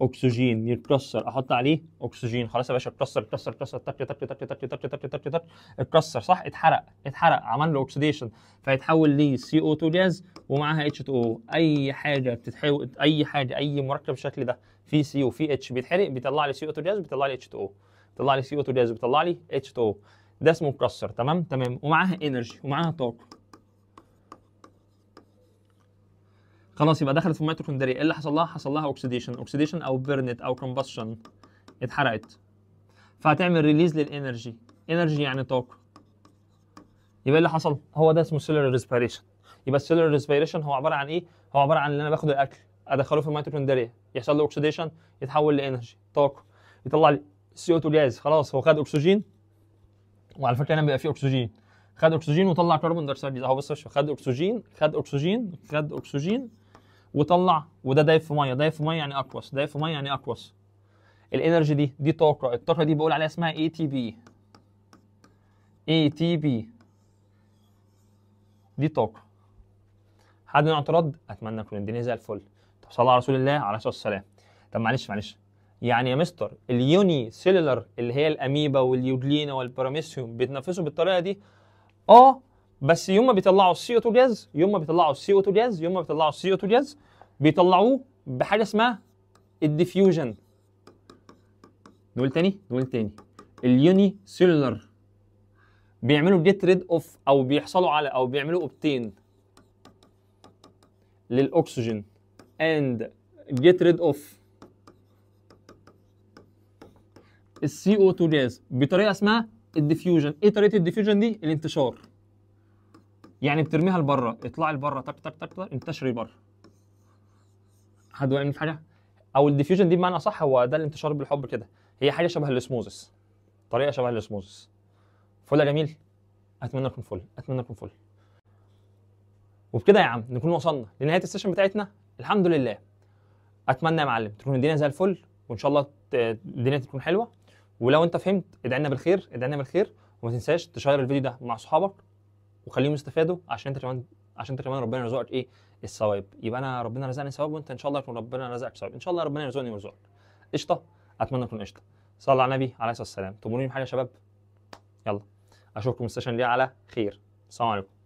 اكسجين يتكسر احط عليه اكسجين خلاص يا باشا اتكسر اتكسر اتكسر تك تك تك تك تك تك تك تك تك اتكسر صح اتحرق اتحرق عمل له اوكسيديشن فيتحول لسي او 2 جاز ومعاها اتش 2 او اي حاجه بتتحول اي حاجه اي مركب بالشكل ده في سي وفي اتش بيتحرق بيطلع لي سي او 2 جاز بيطلع لي اتش 2 او بيطلع لي سي او 2 جاز بيطلع لي اتش 2 او ده اسمه مكسر تمام تمام ومعاها انرجي ومعاها طاقه خلاص يبقى دخلت في الميتوكوندريا ايه اللي حصل لها حصل لها اوكسيديشن اوكسيديشن او بيرنت او كومبشن اتحرقت فهتعمل ريليز للانرجي انرجي يعني طاقه يبقى إيه اللي حصل هو ده اسمه سيلر ريسبيريشن يبقى السيلر ريسبيريشن هو عباره عن ايه هو عباره عن ان انا باخد الاكل ادخله في الميتوكوندريا يحصل له اوكسيديشن يتحول لانرجي طاقه يطلع لي CO2 جاز خلاص هو خد اكسجين وعلى فكره هنا بيبقى فيه اكسجين خد اكسجين وطلع كربون دايوكسيد اهو بص خد اكسجين خد اكسجين خد اكسجين وطلع وده دايف في ميه دايف في ميه يعني اقوس دايف في ميه يعني اقوس الانرجي دي دي طاقه الطاقه دي بقول عليها اسمها اي تي بي اي تي بي دي طاقه حد اعتراض اتمنى تكون الدنيا زي الفل طب صلى على رسول الله عليه الصلاه والسلام طب معلش معلش يعني يا مستر اليوني سيلولر اللي هي الاميبا واليوجلينا والبراميسيوم بيتنفسوا بالطريقه دي اه بس يوم ما بيطلعوا السي او 2 جاز يوم ما بيطلعوا السي او 2 جاز يوم ما بيطلعوا السي او 2 جاز بيطلعوه بحاجه اسمها الديفيوجن نقول تاني نقول تاني اليوني سيلولر بيعملوا جيت ريد اوف او بيحصلوا على او بيعملوا اوبتين للاكسجين اند جيت ريد اوف السي او 2 جاز بطريقه اسمها الديفيوجن ايه طريقه الديفيوجن دي الانتشار يعني بترميها لبره اطلعي لبره تك تك تك انتشري بره حد وقعني في حاجه او الديفيوجن دي بمعنى صح هو ده الانتشار بالحب كده هي حاجه شبه الاسموزس طريقه شبه الاسموزس فل يا جميل اتمنى اكون فل اتمنى اكون فل وبكده يا عم نكون وصلنا لنهايه السيشن بتاعتنا الحمد لله اتمنى يا معلم تكون الدنيا زي الفل وان شاء الله الدنيا تكون حلوه ولو انت فهمت ادعي لنا بالخير ادعي لنا بالخير وما تنساش تشير الفيديو ده مع اصحابك وخليهم يستفادوا عشان انت كمان عشان انت كمان ربنا يرزقك ايه الثواب يبقى انا ربنا رزقني ثواب وانت ان شاء الله يكون ربنا رزقك ثواب ان شاء الله ربنا يرزقني ويرزقك قشطه اتمنى تكون قشطه صلى على النبي عليه الصلاه والسلام تؤمروني بحاجه يا شباب يلا اشوفكم السيشن اللي على خير السلام عليكم